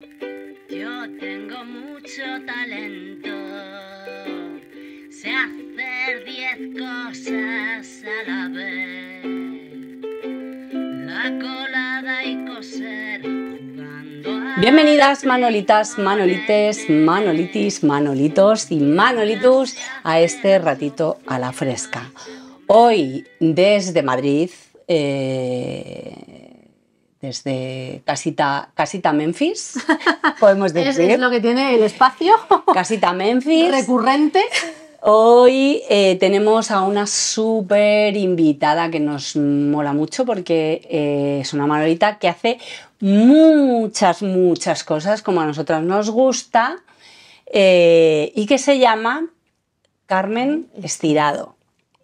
Yo tengo mucho talento, sé hacer diez cosas a la vez. La colada y coser. Bienvenidas Manolitas, Manolites, Manolitis, Manolitos y Manolitus a este ratito a la fresca. Hoy desde Madrid eh, desde casita, casita Memphis, podemos decir. es, lo que tiene el espacio. Casita Memphis. Recurrente. Hoy eh, tenemos a una súper invitada que nos mola mucho porque eh, es una manolita que hace muchas, muchas cosas como a nosotras nos gusta eh, y que se llama Carmen Estirado.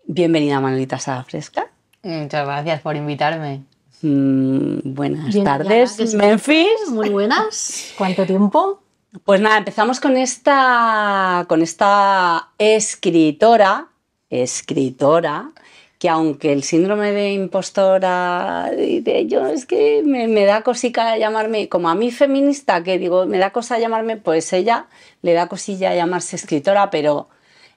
Bienvenida, Manolita Sada Fresca. Muchas gracias por invitarme. Mm, buenas tardes, Memphis. Muy buenas. ¿Cuánto tiempo? Pues nada, empezamos con esta, con esta escritora, escritora, que aunque el síndrome de impostora, de yo es que me, me, da cosica llamarme, como a mí feminista, que digo, me da cosa llamarme, pues ella le da cosilla llamarse escritora, pero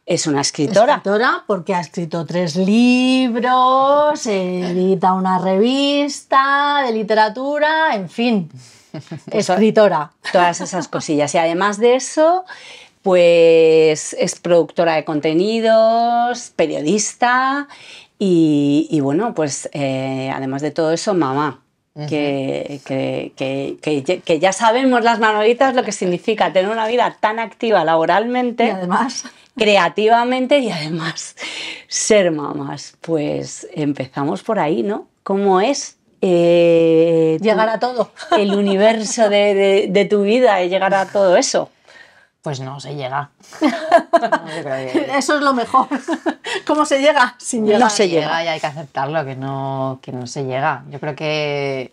es una escritora. Escritora porque ha escrito tres libros, edita una revista de literatura, en fin, pues escritora. Todas esas cosillas. Y además de eso, pues es productora de contenidos, periodista y, bueno, pues eh, además de todo eso, mamá. Que, que, ya sabemos las manolitas lo que significa tener una vida tan activa laboralmente. Y además creativamente y además ser mamás. Pues empezamos por ahí, ¿no? ¿Cómo es? Eh, llegar a todo. El universo de, tu vida, y llegar a todo eso pues no se llega. Eso es lo mejor. ¿Cómo se llega? Sin llegar. No se llega. y hay que aceptarlo, que no, que no se llega. Yo creo que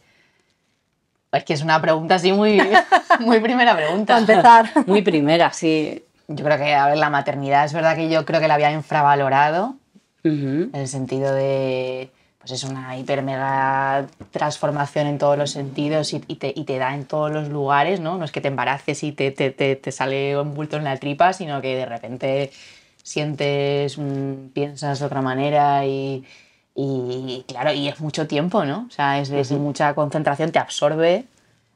es que es una pregunta así muy, muy primera pregunta. empezar. Muy primera, sí yo creo que, a ver, la maternidad es verdad que yo creo que la había infravalorado, en el sentido de, pues es una hiper mega transformación en todos los sentidos y, te, da en todos los lugares, ¿no? No es que te embaraces y te, sale un bulto en la tripa, sino que de repente sientes, mm, piensas de otra manera y, y, claro, y es mucho tiempo, ¿no? O sea, es, mucha concentración, te absorbe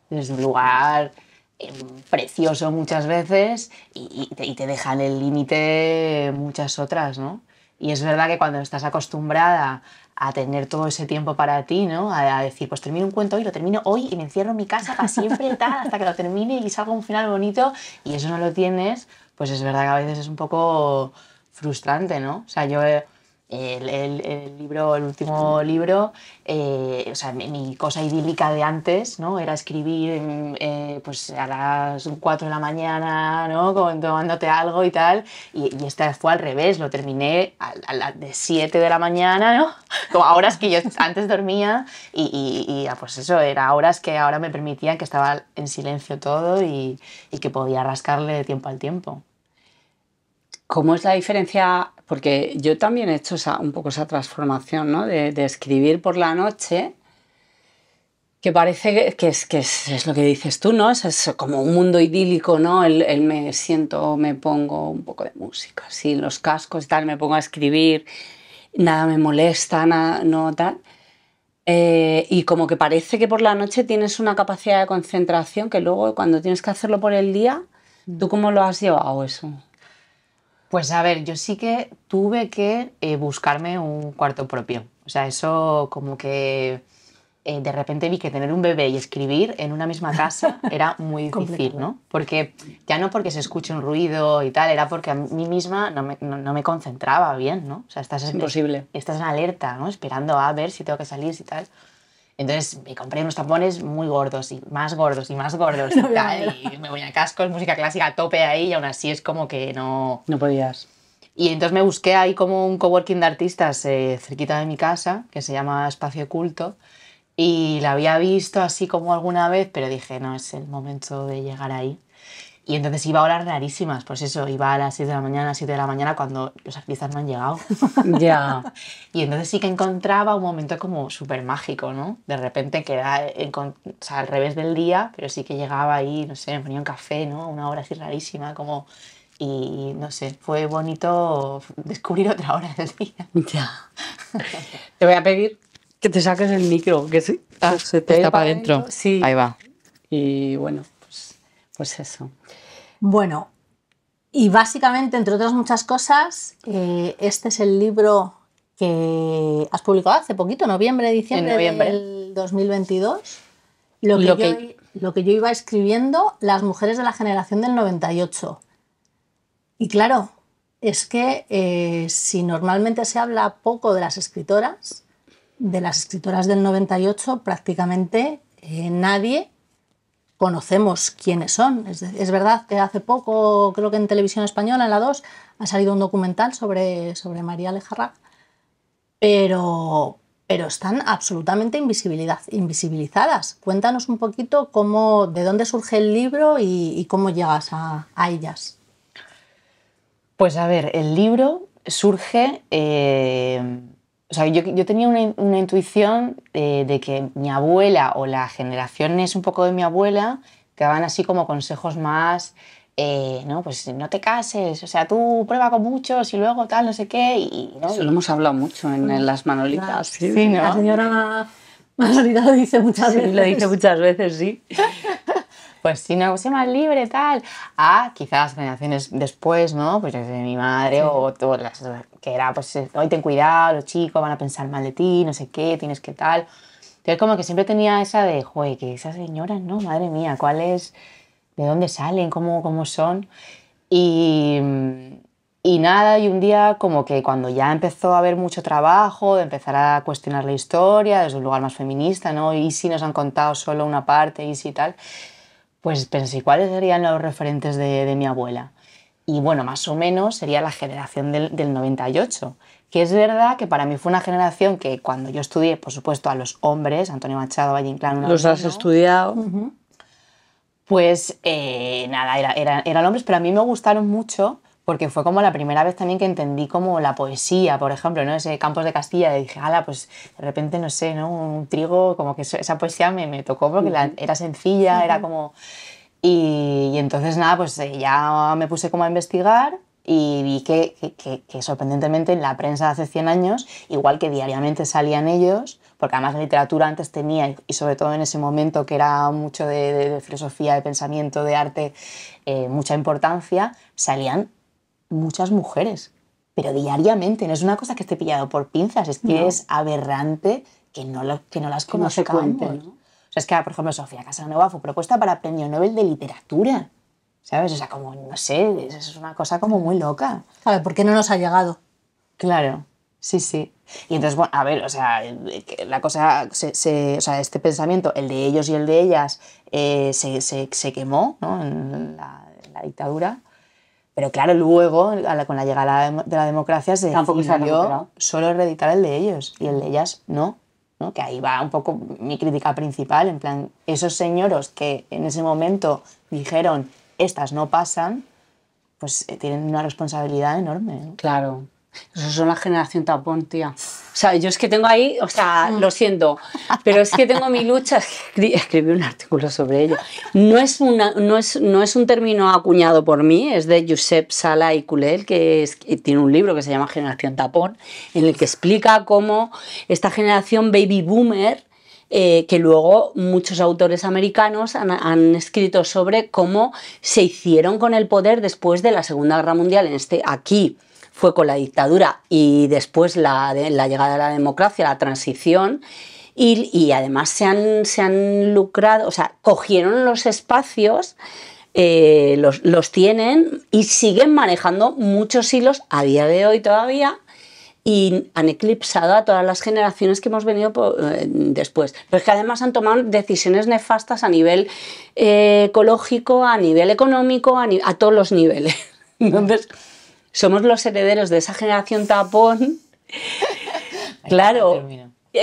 desde un lugar Em, precioso muchas veces y, te, dejan el límite muchas otras, ¿no? Y es verdad que cuando estás acostumbrada a tener todo ese tiempo para ti, ¿no? A, decir, pues termino un cuento hoy, lo termino hoy y me encierro en mi casa para siempre hasta que lo termine y salga un final bonito y eso no lo tienes, pues es verdad que a veces es un poco frustrante, ¿no? O sea, yo... El, libro, el último libro, eh, o mi, cosa idílica de antes, ¿no? Era escribir eh, pues a las 4 de la mañana, ¿no? tomándote algo y tal. Y, esta fue al revés, lo terminé a, las de 7 de la mañana, ¿no? Como a horas que yo antes dormía y, ah, pues eso, era horas que ahora me permitían que estaba en silencio todo y, que podía rascarle de tiempo al tiempo. ¿Cómo es la diferencia? Porque yo también he hecho un poco esa transformación, ¿no? De, escribir por la noche, que parece que es, lo que dices tú, ¿no? Es, como un mundo idílico, ¿no? El, me siento, me pongo un poco de música, así, los cascos y tal, me pongo a escribir, nada me molesta, nada, no tal. Eh, y como que parece que por la noche tienes una capacidad de concentración que luego cuando tienes que hacerlo por el día, ¿tú mm. cómo lo has llevado eso? Pues a ver, yo sí que tuve que eh, buscarme un cuarto propio. O sea, eso como que eh, de repente vi que tener un bebé y escribir en una misma casa era muy difícil, ¿no? Porque ya no porque se escuche un ruido y tal, era porque a mí misma no me, no, me concentraba bien, ¿no? O sea, estás, imposible. Estás en alerta, ¿no? Esperando a ver si tengo que salir, si tal. Entonces me compré unos tampones muy gordos y más gordos y más gordos y tal. Y me ponía cascos, música clásica a tope ahí y aún así es como que no... No podías. Y entonces me busqué ahí como un coworking de artistas eh, cerquita de mi casa, que se llama Espacio Culto, y la había visto así como alguna vez, pero dije, no, es el momento de llegar ahí. Y entonces iba a horas rarísimas, pues eso, iba a las 6 de la mañana, a 7 de la mañana, cuando los artistas no han llegado. Ya. y entonces sí que encontraba un momento como súper mágico, ¿no? De repente que era al revés del día, pero sí que llegaba ahí, no sé, me ponía un café, ¿no? Una hora así rarísima, como... Y no sé, fue bonito descubrir otra hora del día. Ya. te voy a pedir que te saques el micro, que se ah, te está para adentro. Sí. Ahí va. Y bueno, pues eso. Bueno, y básicamente, entre otras muchas cosas, eh, este es el libro que has publicado hace poquito, noviembre, diciembre, del 2022. Lo que, yo, yo iba escribiendo, las mujeres de la generación del 98. Y claro, es que eh, si normalmente se habla poco de las escritoras, de las escritoras del 98 prácticamente eh, nadie conocemos quiénes son. Es, verdad que hace poco, creo que en Televisión Española, en la 2, ha salido un documental sobre, sobre María Lejarra, pero, pero están absolutamente invisibilidad, invisibilizadas. Cuéntanos un poquito cómo, de dónde surge el libro y, cómo llegas a, ellas. Pues a ver, el libro surge... Eh, o sea, yo, yo tenía una, intuición de, que mi abuela o las generaciones un poco de mi abuela que daban así como consejos más, eh, ¿no? Pues no te cases, o sea, tú prueba con muchos y luego tal, no sé qué. Y, ¿no? lo hemos hablado mucho en, mm. las manolitas. sí, La señora Manolita lo dice muchas sí, veces. Lo dice muchas veces, sí. pues sí, no, sea más libre, tal. A quizás generaciones después, ¿no? Pues desde mi madre o, todas las, que era, pues hoy eh, ten cuidado, los chicos van a pensar mal de ti, no sé qué, tienes que tal. Entonces como que siempre tenía esa de, joder, que esas señoras, ¿no? Madre mía, ¿cuál es? ¿De dónde salen? ¿Cómo, cómo son? Y, y nada, y un día como que cuando ya empezó a haber mucho trabajo, de empezar a cuestionar la historia desde un lugar más feminista, ¿no? Y si nos han contado solo una parte y si tal, pues pensé, ¿cuáles serían los referentes de, mi abuela? Y bueno, más o menos sería la generación del, 98, que es verdad que para mí fue una generación que cuando yo estudié, por supuesto, a los hombres, Antonio Machado, Valle Inclán... Los has estudiado. Pues eh, nada, era, eran hombres, pero a mí me gustaron mucho porque fue como la primera vez también que entendí como la poesía, por ejemplo, ¿no? Ese Campos de Castilla, dije, ala, pues de repente, no sé, ¿no? Un trigo, como que esa poesía me, me tocó porque era sencilla, era como... Y, entonces, nada, pues eh, ya me puse como a investigar y vi que, sorprendentemente en la prensa de hace 100 años, igual que diariamente salían ellos, porque además la literatura antes tenía, y sobre todo en ese momento que era mucho de, filosofía, de pensamiento, de arte, eh, mucha importancia, salían muchas mujeres, pero diariamente. No es una cosa que esté pillado por pinzas, es que es aberrante que no, lo, que no las que O sea, es que, por ejemplo, Sofía Casanova fue propuesta para Premio Nobel de Literatura. ¿Sabes? O sea, como, no sé, es una cosa como muy loca. A ver, ¿por qué no nos ha llegado? Claro, sí, sí. Y entonces, bueno, a ver, o sea, la cosa, o sea, este pensamiento, el de ellos y el de ellas, eh, se, se, quemó ¿no? en la, en la dictadura. Pero claro, luego, con la llegada de la democracia, se Tampoco decidió solo reeditar el de ellos y el de ellas no. Que ahí va un poco mi crítica principal, en plan, esos señoros que en ese momento dijeron, estas no pasan, pues eh, tienen una responsabilidad enorme. Claro. Esos son la generación tapón, tía. O sea, yo es que tengo ahí, o sea, mm. lo siento, pero es que tengo mi lucha, escribí un artículo sobre ello. No es, es, no es un término acuñado por mí, es de Josep Sala y Kulel, que tiene un libro que se llama Generación Tapón, en el que explica cómo esta generación baby boomer eh, que luego muchos autores americanos han, han, escrito sobre cómo se hicieron con el poder después de la Segunda Guerra Mundial, en este, aquí fue con la dictadura y después la, llegada de la democracia, la transición. Y, además se han, se han lucrado, o sea, cogieron los espacios eh, los, los, tienen y siguen manejando muchos hilos a día de hoy todavía y han eclipsado a todas las generaciones que hemos venido eh, después. Pero es que además han tomado decisiones nefastas a nivel eh, ecológico, a nivel económico, a, a todos los niveles. Entonces somos los herederos de esa generación tapón. claro.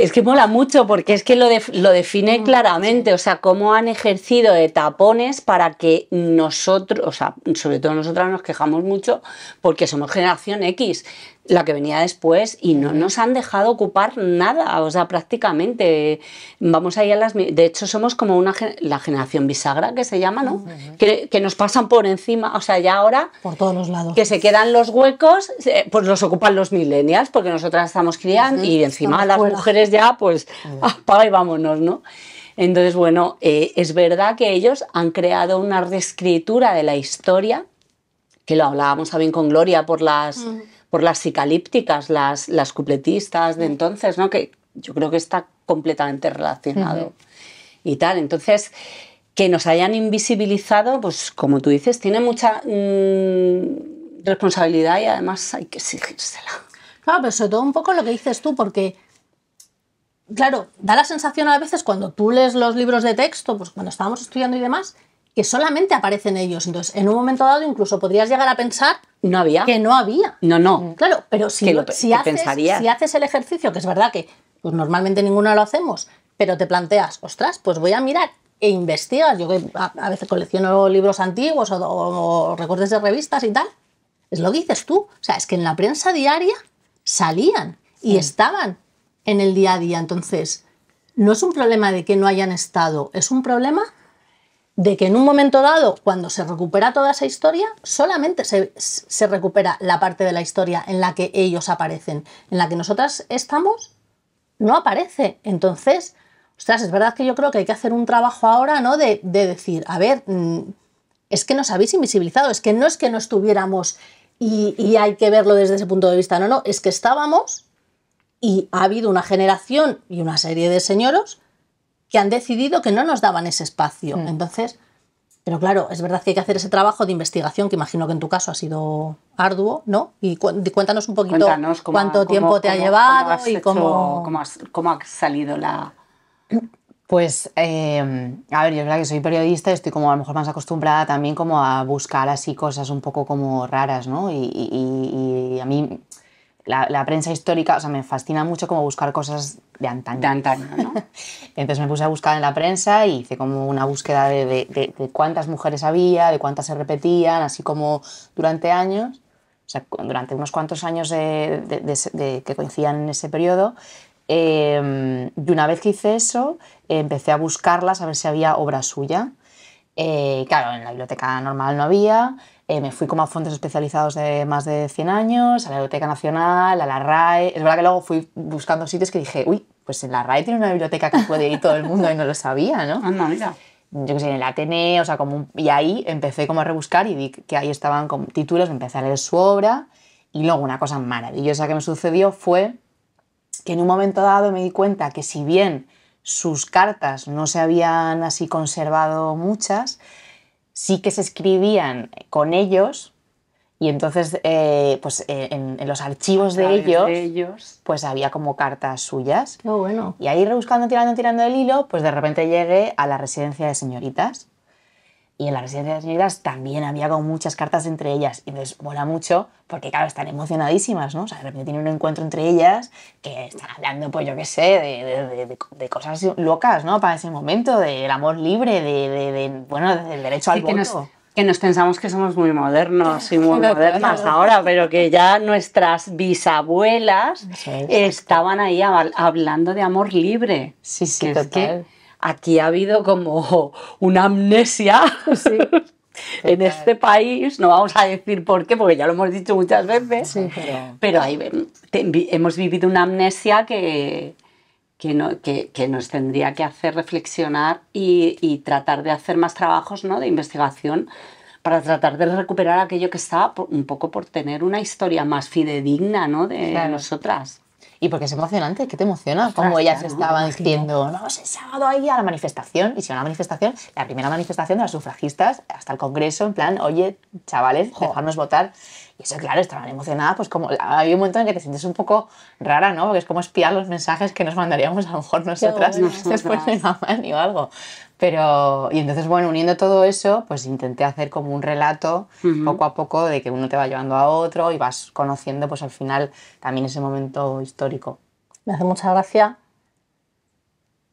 Es que mola mucho porque es que lo, define claramente, o sea, cómo han ejercido de tapones para que nosotros, o sea, sobre todo nosotras nos quejamos mucho porque somos generación X la que venía después y no nos han dejado ocupar nada, o sea, prácticamente vamos ahí a las... De hecho, somos como una la generación bisagra que se llama, ¿no? que, nos pasan por encima, o sea, ya ahora... Por todos los lados. Que se quedan los huecos, pues los ocupan los millennials, porque nosotras estamos criando y encima las mujeres ya, pues, uh y vámonos, ¿no? Entonces, bueno, eh, es verdad que ellos han creado una reescritura de la historia, que lo hablábamos también con Gloria por las por las psicalípticas, las, las cupletistas de entonces, ¿no? que yo creo que está completamente relacionado y tal. Entonces, que nos hayan invisibilizado, pues como tú dices, tiene mucha mm, responsabilidad y además hay que exigírsela. Claro, pero sobre todo un poco lo que dices tú, porque claro, da la sensación a veces cuando tú lees los libros de texto, pues cuando estábamos estudiando y demás, que solamente aparecen ellos. Entonces, en un momento dado incluso podrías llegar a pensar no había. que no había. No, no. Mm. Claro, pero si, lo, si, haces, si haces el ejercicio, que es verdad que pues normalmente ninguno lo hacemos, pero te planteas, ostras, pues voy a mirar e investigas. Yo a, veces colecciono libros antiguos o, recortes de revistas y tal. Es lo que dices tú. O sea, es que en la prensa diaria salían y estaban en el día a día. Entonces, no es un problema de que no hayan estado, es un problema de que en un momento dado, cuando se recupera toda esa historia, solamente se, recupera la parte de la historia en la que ellos aparecen. En la que nosotras estamos, no aparece. Entonces, ostras, es verdad que yo creo que hay que hacer un trabajo ahora, ¿no? De, decir, a ver, mm, es que nos habéis invisibilizado, es que no es que no estuviéramos y, y hay que verlo desde ese punto de vista, no, no, es que estábamos y ha habido una generación y una serie de señoros que han decidido que no nos daban ese espacio. Mm. Entonces, pero claro, es verdad que hay que hacer ese trabajo de investigación, que imagino que en tu caso ha sido arduo, ¿no? Y cuéntanos un poquito cuánto tiempo te ha llevado y cómo... cómo ha salido la... Pues, em, a ver, yo es verdad que soy periodista y estoy como a lo mejor más acostumbrada también como a buscar así cosas un poco como raras, ¿no? y a mí la, prensa histórica, o sea, me fascina mucho como buscar cosas de antaño. De antaño, ¿no? Entonces me puse a buscar en la prensa y hice como una búsqueda de, cuántas mujeres había, de cuántas se repetían, así como durante años, o sea, durante unos cuantos años de, que coincidían en ese periodo. Em, y una vez que hice eso, empecé a buscarlas a ver si había obra suya. Eh, claro, en la biblioteca normal no había. Eh, me fui como a fondos especializados de más de 100 años, a la Biblioteca Nacional, a la RAE. Es verdad que luego fui buscando sitios que dije, uy, pues en la RAE tiene una biblioteca que puede ir todo el mundo y no lo sabía, ¿no? Anda, mira. Yo que sé, en el Ateneo, o sea, como y ahí empecé como a rebuscar y vi que ahí estaban con títulos, empecé a leer su obra y luego una cosa maravillosa que me sucedió fue que en un momento dado me di cuenta que si bien sus cartas no se habían así conservado muchas, sí que se escribían con ellos y entonces eh, pues eh, en, los archivos de ellos, pues había como cartas suyas. bueno. Y ahí rebuscando, tirando, tirando el hilo, pues de repente llegué a la residencia de señoritas y en la residencia de las también había con muchas cartas entre ellas. Y entonces mola mucho porque, claro, están emocionadísimas, ¿no? O sea, de repente tienen un encuentro entre ellas que están hablando, pues yo qué sé, de, de, de, cosas locas, ¿no? Para ese momento, del amor libre, de, bueno, del derecho al que voto. Nos, que nos pensamos que somos muy modernos y muy modernas ahora, pero que ya nuestras bisabuelas estaban ahí hablando de amor libre. Sí, sí, total aquí ha habido como una amnesia. en este país, no vamos a decir por qué, porque ya lo hemos dicho muchas veces, pero... hemos vivido una amnesia que, que, nos tendría que hacer reflexionar y, tratar de hacer más trabajos de investigación para tratar de recuperar aquello que estaba un poco por tener una historia más fidedigna de nosotras. Y porque es emocionante, ¿qué te emociona, como ellas estaban diciendo, vamos el sábado ahí a la manifestación, y si una manifestación, la primera manifestación de las sufragistas hasta el Congreso, en plan, oye, chavales, jo. dejarnos votar. Y eso, claro, estaban emocionadas, pues como había un momento en que te sientes un poco rara, ¿no? Porque es como espiar los mensajes que nos mandaríamos a lo mejor nosotras después de mamá o algo. Pero, y entonces, bueno, uniendo todo eso, pues intenté hacer como un relato poco a poco de que uno te va llevando a otro y vas conociendo, pues al final, también ese momento histórico. Me hace mucha gracia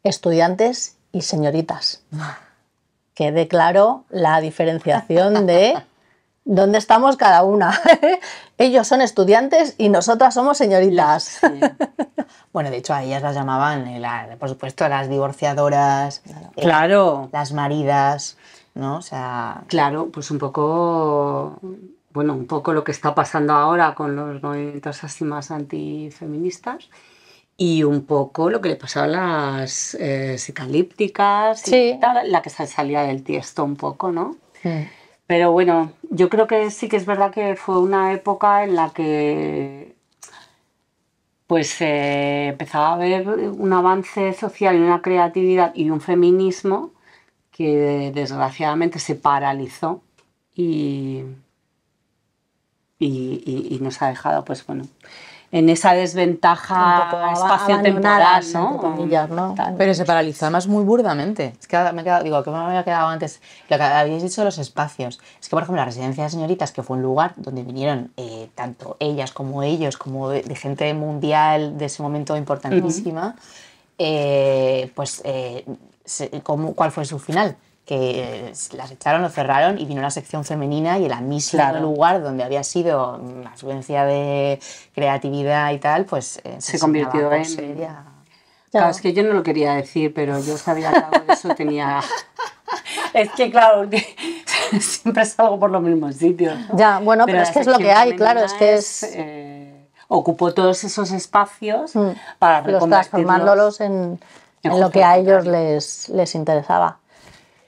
estudiantes y señoritas. Quede claro la diferenciación de dónde estamos cada una. Ellos son estudiantes y nosotras somos señoritas. Bueno, de hecho a ellas las llamaban, eh, por supuesto, las divorciadoras, eh, claro. las maridas, ¿no? O sea, claro, pues un poco, bueno, un poco lo que está pasando ahora con los movimientos así más antifeministas y un poco lo que le pasaba a las eh, psicalípticas, la que salía del tiesto un poco, ¿no? Sí. Mm. Pero bueno, yo creo que sí que es verdad que fue una época en la que pues empezaba a haber un avance social y una creatividad y un feminismo que desgraciadamente se paralizó y, y nos ha dejado pues bueno en esa desventaja espacio-temporal, ¿no? Pero se paralizó además muy burdamente. Es que me he quedado, digo, que me había quedado antes? Lo que habéis dicho de los espacios. Es que, por ejemplo, la residencia de señoritas, que fue un lugar donde vinieron eh, tanto ellas como ellos, como de, gente mundial de ese momento importantísima, eh, pues, eh, ¿cuál fue su final? las echaron, o cerraron y vino la sección femenina y el mismo lugar donde había sido una mm, influencia de creatividad y tal, pues eh, se, convirtió en... Claro, es que yo no lo quería decir, pero yo sabía que algo de eso tenía... es que claro, siempre salgo por los mismos sitios. Ya, bueno, pero, es que es lo que hay, claro, es que es... Eh, eh, ocupó todos esos espacios mm. para Transformándolos en, en lo que a ellos les, les interesaba.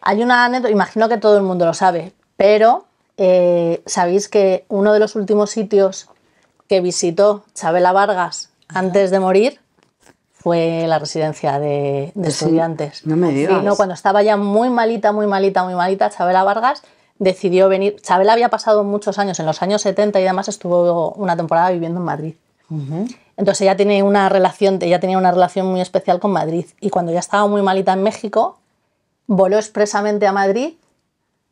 Hay una anécdota, imagino que todo el mundo lo sabe, pero eh, sabéis que uno de los últimos sitios que visitó Chabela Vargas antes de morir fue la residencia de, estudiantes. No me digas. cuando estaba ya muy malita, muy malita, muy malita, Chabela Vargas decidió venir. Chabela había pasado muchos años, en los años 70 y además estuvo una temporada viviendo en Madrid. Entonces tiene una relación, ella tenía una relación muy especial con Madrid y cuando ya estaba muy malita en México, voló expresamente a Madrid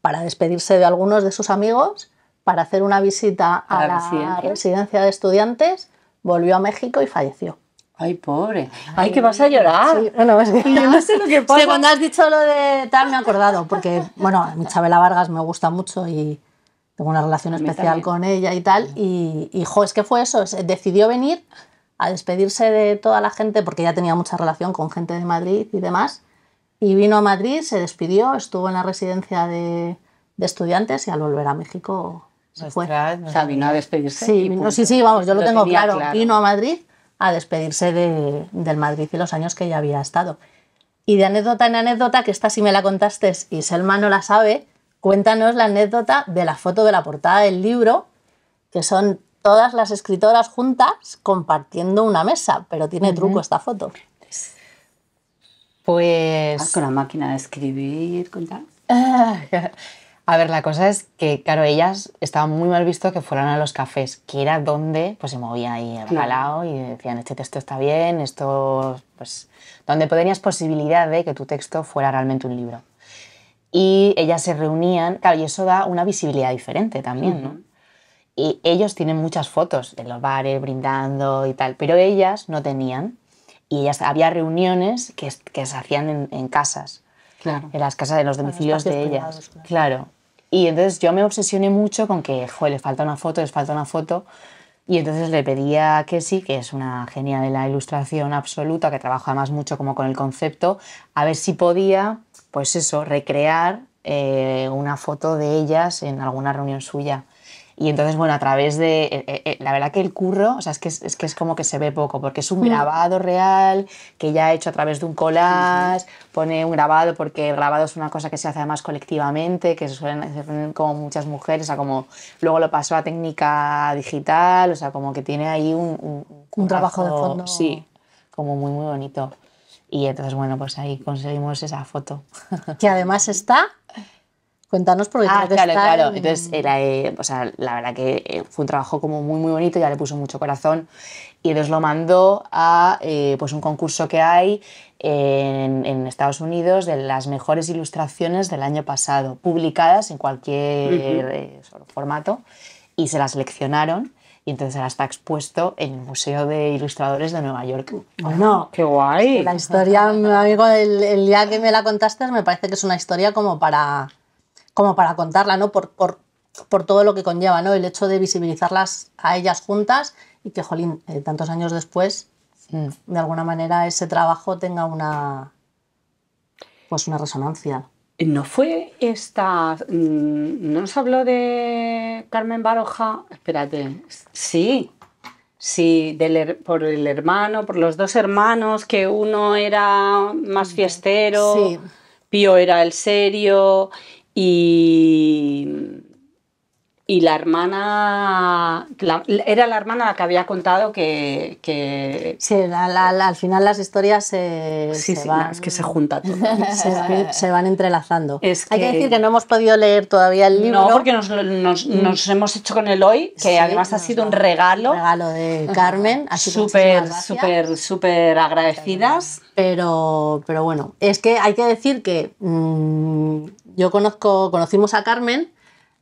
para despedirse de algunos de sus amigos, para hacer una visita a, la, residencia. de estudiantes, volvió a México y falleció. Ay, pobre. Ay, que vas a llorar. Sí, es que no sé lo que pasa. cuando has dicho lo de tal me he acordado, porque, bueno, a Chabela Vargas me gusta mucho y tengo una relación especial con ella y tal. Y, y jo, es que fue eso, decidió venir a despedirse de toda la gente, porque ya tenía mucha relación con gente de Madrid y demás, y vino a Madrid, se despidió, estuvo en la residencia de, estudiantes y al volver a México se fue. o sea, vino a despedirse. Sí, sí, sí, vamos, yo lo, tengo claro. Vino a Madrid a despedirse del Madrid y los años que ya había estado. Y de anécdota en anécdota, que esta sí me la contaste y Selma no la sabe, cuéntanos la anécdota de la foto de la portada del libro, que son todas las escritoras juntas compartiendo una mesa, pero tiene truco esta foto. Pues... con la máquina de escribir, con A ver, la cosa es que, claro, ellas estaban muy mal visto que fueran a los cafés, que era donde pues, se movía ahí el lado y decían, este texto está bien, esto, pues, donde tenías posibilidad de que tu texto fuera realmente un libro. Y ellas se reunían, claro, y eso da una visibilidad diferente también, ¿no? Y ellos tienen muchas fotos de los bares brindando y tal, pero ellas no tenían y había reuniones que, se hacían en, casas, en las casas de los domicilios de ellas. claro. Y entonces yo me obsesioné mucho con que, joder, le falta una foto, les falta una foto. Y entonces le pedía a sí que es una genia de la ilustración absoluta, que trabaja además mucho como con el concepto, a ver si podía, pues eso, recrear eh, una foto de ellas en alguna reunión suya. Y entonces, bueno, a través de. Eh, eh, eh, la verdad que el curro, o sea, es que es, como que se ve poco, porque es un mm. grabado real que ya ha hecho a través de un collage, pone un grabado, porque el grabado es una cosa que se hace además colectivamente, que se suelen hacer como muchas mujeres, o sea, como luego lo pasó a técnica digital, o sea, como que tiene ahí un. Un, trabajo de fondo. Sí, como muy, muy bonito. Y entonces, bueno, pues ahí conseguimos esa foto. Que además está Cuéntanos por qué Ah, claro, Entonces, era, eh, o sea, la verdad que eh, fue un trabajo como muy, muy bonito, ya le puso mucho corazón. Y entonces lo mandó a eh, pues un concurso que hay en, Estados Unidos de las mejores ilustraciones del año pasado, publicadas en cualquier formato, y se las seleccionaron. Y entonces ahora está expuesto en el Museo de Ilustradores de Nueva York. Bueno, qué guay. La historia, amigo, el, el día que me la contaste, me parece que es una historia como para como para contarla, ¿no? Por, por, todo lo que conlleva, ¿no? El hecho de visibilizarlas a ellas juntas y que, jolín, eh, tantos años después, mm. de alguna manera ese trabajo tenga una, pues una resonancia. Eh, ¿No fue esta... Mm, ¿No nos habló de Carmen Baroja? Espérate. Sí, Sí, por el hermano, por los dos hermanos, que uno era más mm. fiestero, Pío era el serio, y, y la hermana, era la hermana la que había contado que... que sí, al final las historias se, sí, es que se junta todo. se, van entrelazando. Hay que decir que no hemos podido leer todavía el libro. No, porque nos, mm. hemos hecho con el hoy, que además ha sido un regalo. Un regalo de Carmen. Súper, súper, súper agradecidas. Pero, pero bueno, es que hay que decir que mm, yo conozco, conocimos a Carmen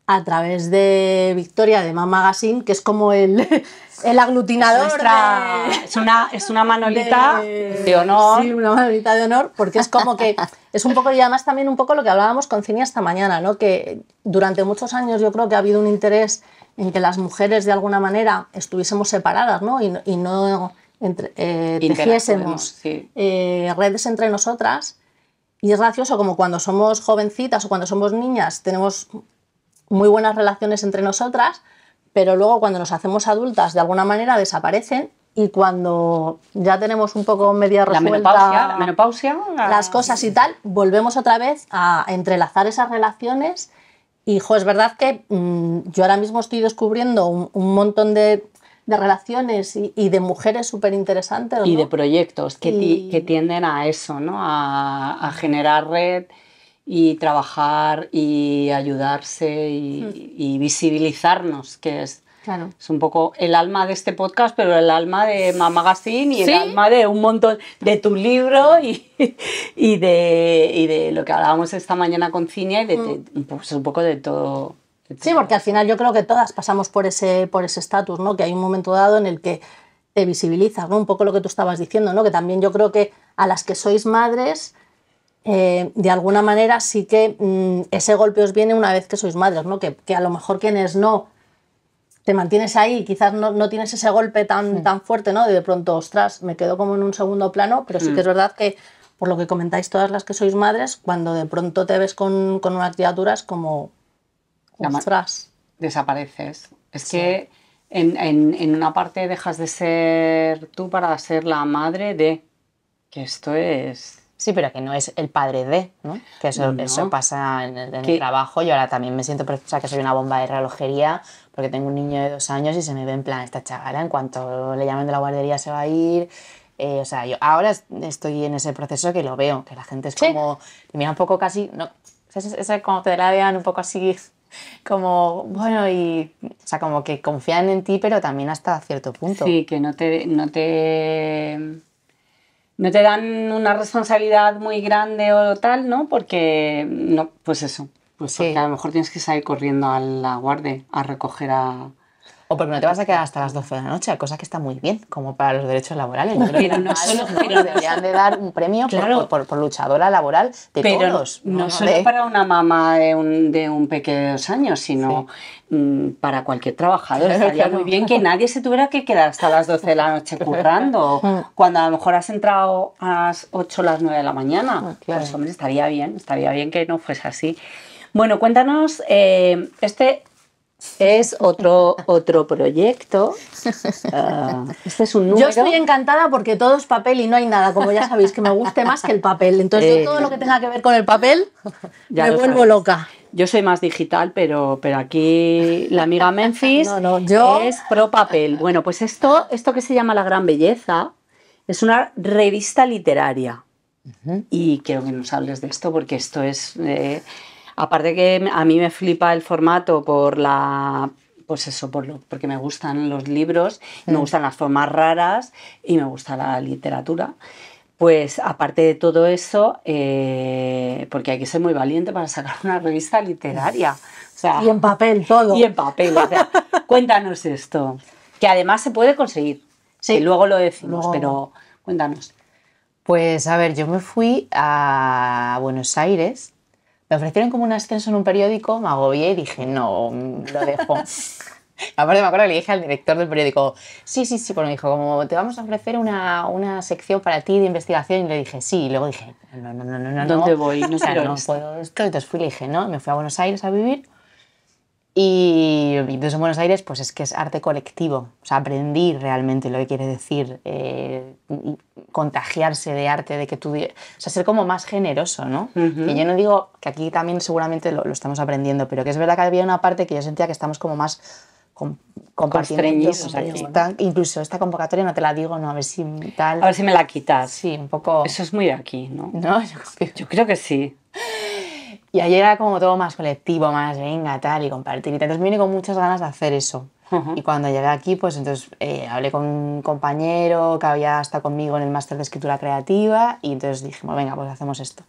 a través de Victoria de MAM Magazine, que es como el, el aglutinador. Es, una, es una manolita de, honor. Sí, una manolita de honor, porque es como que es un poco, y además también un poco lo que hablábamos con Cini esta mañana, ¿no? que durante muchos años yo creo que ha habido un interés en que las mujeres de alguna manera estuviésemos separadas ¿no? Y, y no eh, eh, redes entre nosotras y es gracioso como cuando somos jovencitas o cuando somos niñas tenemos muy buenas relaciones entre nosotras, pero luego cuando nos hacemos adultas de alguna manera desaparecen y cuando ya tenemos un poco media resuelta la menopausia, menopausia las cosas y tal, volvemos otra vez a entrelazar esas relaciones y es verdad que mm, yo ahora mismo estoy descubriendo un montón de de relaciones y, de mujeres súper interesantes. Y de proyectos que, tienden a eso, ¿no? A, generar red y trabajar y ayudarse y, hmm. visibilizarnos, que es... Es un poco el alma de este podcast, pero el alma de Mamagazine y el alma de un montón de tu libro y, y, de, lo que hablábamos esta mañana con Cinia y hmm. pues, un poco de todo Sí, porque al final yo creo que todas pasamos por ese por ese estatus, ¿no? Que hay un momento dado en el que te visibilizas, Un poco lo que tú estabas diciendo, ¿no? Que también yo creo que a las que sois madres, eh, de alguna manera sí que mm, ese golpe os viene una vez que sois madres, ¿no? Que, a lo mejor quienes no te mantienes ahí, quizás no, tienes ese golpe tan, tan fuerte, ¿no? De, de pronto, ostras, me quedo como en un segundo plano, pero sí que mm. es verdad que por lo que comentáis todas las que sois madres, cuando de pronto te ves con, con una criatura es como, Ostras. Desapareces. Es que en, en, en, una parte dejas de ser tú para ser la madre de. Que esto es. Sí, pero que no es el padre de, ¿no? Que eso, eso pasa en el, trabajo. Yo ahora también me siento, o que soy una bomba de relojería, porque tengo un niño de dos años y se me ve en plan, esta chagala en cuanto le llamen de la guardería se va a ir, eh, o sea, yo ahora estoy en ese proceso que lo veo, que la gente es como, mira un poco casi, no, es, es como te la vean un poco así como, bueno, y, o sea, como que confían en ti, pero también hasta cierto punto. Sí, que no te, no te, no te dan una responsabilidad muy grande o tal, ¿no? Porque, no, pues eso, pues sí. a lo mejor tienes que salir corriendo a la guardia a recoger a, o porque no te vas a quedar hasta las 12 de la noche, cosa que está muy bien, como para los derechos laborales. Pero no solo pero... deberían de dar un premio por, luchadora laboral de todos. No, no solo para una mamá de un, de un pequeños años, sino mm, para cualquier trabajador. Estaría muy bien que nadie se tuviera que quedar hasta las 12 de la noche currando, mm. cuando a lo mejor has entrado a las 8 o las 9 de la mañana. Ah, pues, claro. estaría bien, estaría bien que no fuese así. Bueno, cuéntanos, eh, este es otro, otro proyecto. Ah, este es un número. Yo estoy encantada porque todo es papel y no hay nada, como ya sabéis, que me guste más que el papel. Entonces, eh, todo lo que tenga que ver con el papel me vuelvo loca. Yo soy más digital, pero, pero aquí la amiga Memphis es pro papel. Bueno, pues esto, esto que se llama La Gran Belleza es una revista literaria. Y quiero que nos hables de esto porque esto es. Eh, Aparte que a mí me flipa el formato por la pues eso, por lo, porque me gustan los libros, me mm. gustan las formas raras y me gusta la literatura. Pues aparte de todo eso, eh, porque hay que ser muy valiente para sacar una revista literaria. y en papel todo. Y en papel. cuéntanos esto, que además se puede conseguir. Sí. luego lo decimos, pero cuéntanos. Pues a ver, yo me fui a Buenos Aires me ofrecieron como un ascenso en un periódico, me agobié y dije, no, lo dejo. Aparte me acuerdo que le dije al director del periódico, sí, sí, sí, pues me dijo, como te vamos a ofrecer una, una sección para ti de investigación, y le dije, sí, y luego dije, no, no, no, no, no. ¿Dónde no. voy? No sé, no, puedo Entonces fui y le dije, no, me fui a Buenos Aires a vivir y entonces en Buenos Aires, pues es que es arte colectivo. O sea, aprendí realmente lo que quiere decir eh, contagiarse de arte, de que tú. O sea, ser como más generoso, ¿no? Y yo no digo que aquí también seguramente lo, estamos aprendiendo, pero que es verdad que había una parte que yo sentía que estamos como más compartiendo. incluso esta convocatoria no te la digo, no, a ver si tal. A ver si me la quitas. Sí, un poco. Eso es muy aquí, ¿no? No, yo creo, yo creo que sí. Y ayer era como todo más colectivo, más venga, tal, y compartir. entonces me vine con muchas ganas de hacer eso. Y cuando llegué aquí, pues entonces eh, hablé con un compañero que había estado conmigo en el máster de escritura creativa y entonces dijimos, venga, pues hacemos esto.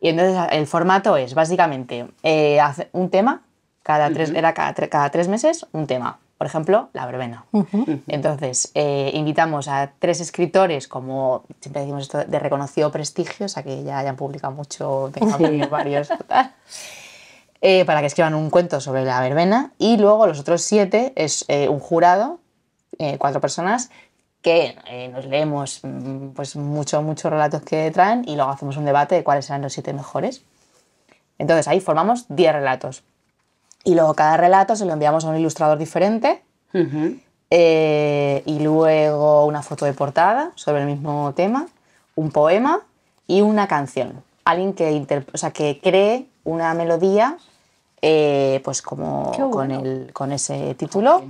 Y entonces el formato es básicamente eh, un tema, cada tres, era cada, cada tres meses un tema por ejemplo, la verbena. Entonces, eh, invitamos a tres escritores, como siempre decimos esto, de reconocido prestigio, o sea, que ya hayan publicado mucho, tengo varios, eh, para que escriban un cuento sobre la verbena. Y luego los otros siete es eh, un jurado, cuatro personas, que nos leemos mm, pues, muchos, muchos relatos que traen y luego hacemos un debate de cuáles serán los siete mejores. Entonces, ahí formamos diez relatos. Y luego cada relato se lo enviamos a un ilustrador diferente. Eh, y luego una foto de portada sobre el mismo tema, un poema y una canción. Alguien que, que cree una melodía eh, pues como con, el, con ese título.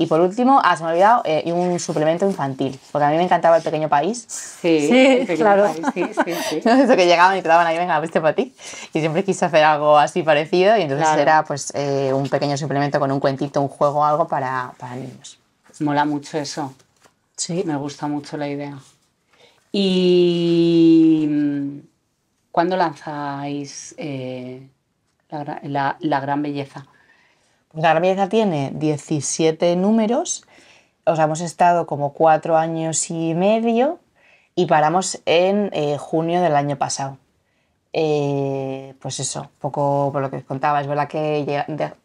Y por último, ah, se me ha olvidado, eh, un suplemento infantil, porque a mí me encantaba el pequeño país. Sí, claro. Eso que llegaban y te daban ahí, venga, viste para ti. Y siempre quise hacer algo así parecido y entonces era pues eh, un pequeño suplemento con un cuentito, un juego, algo para, niños. Pues mola mucho eso. Sí. Me gusta mucho la idea. ¿Y mm, cuándo lanzáis eh, la gran belleza? La gran pieza tiene 17 números, o sea, hemos estado como cuatro años y medio y paramos en eh, junio del año pasado. Eh, pues eso, poco por lo que os contaba, es verdad que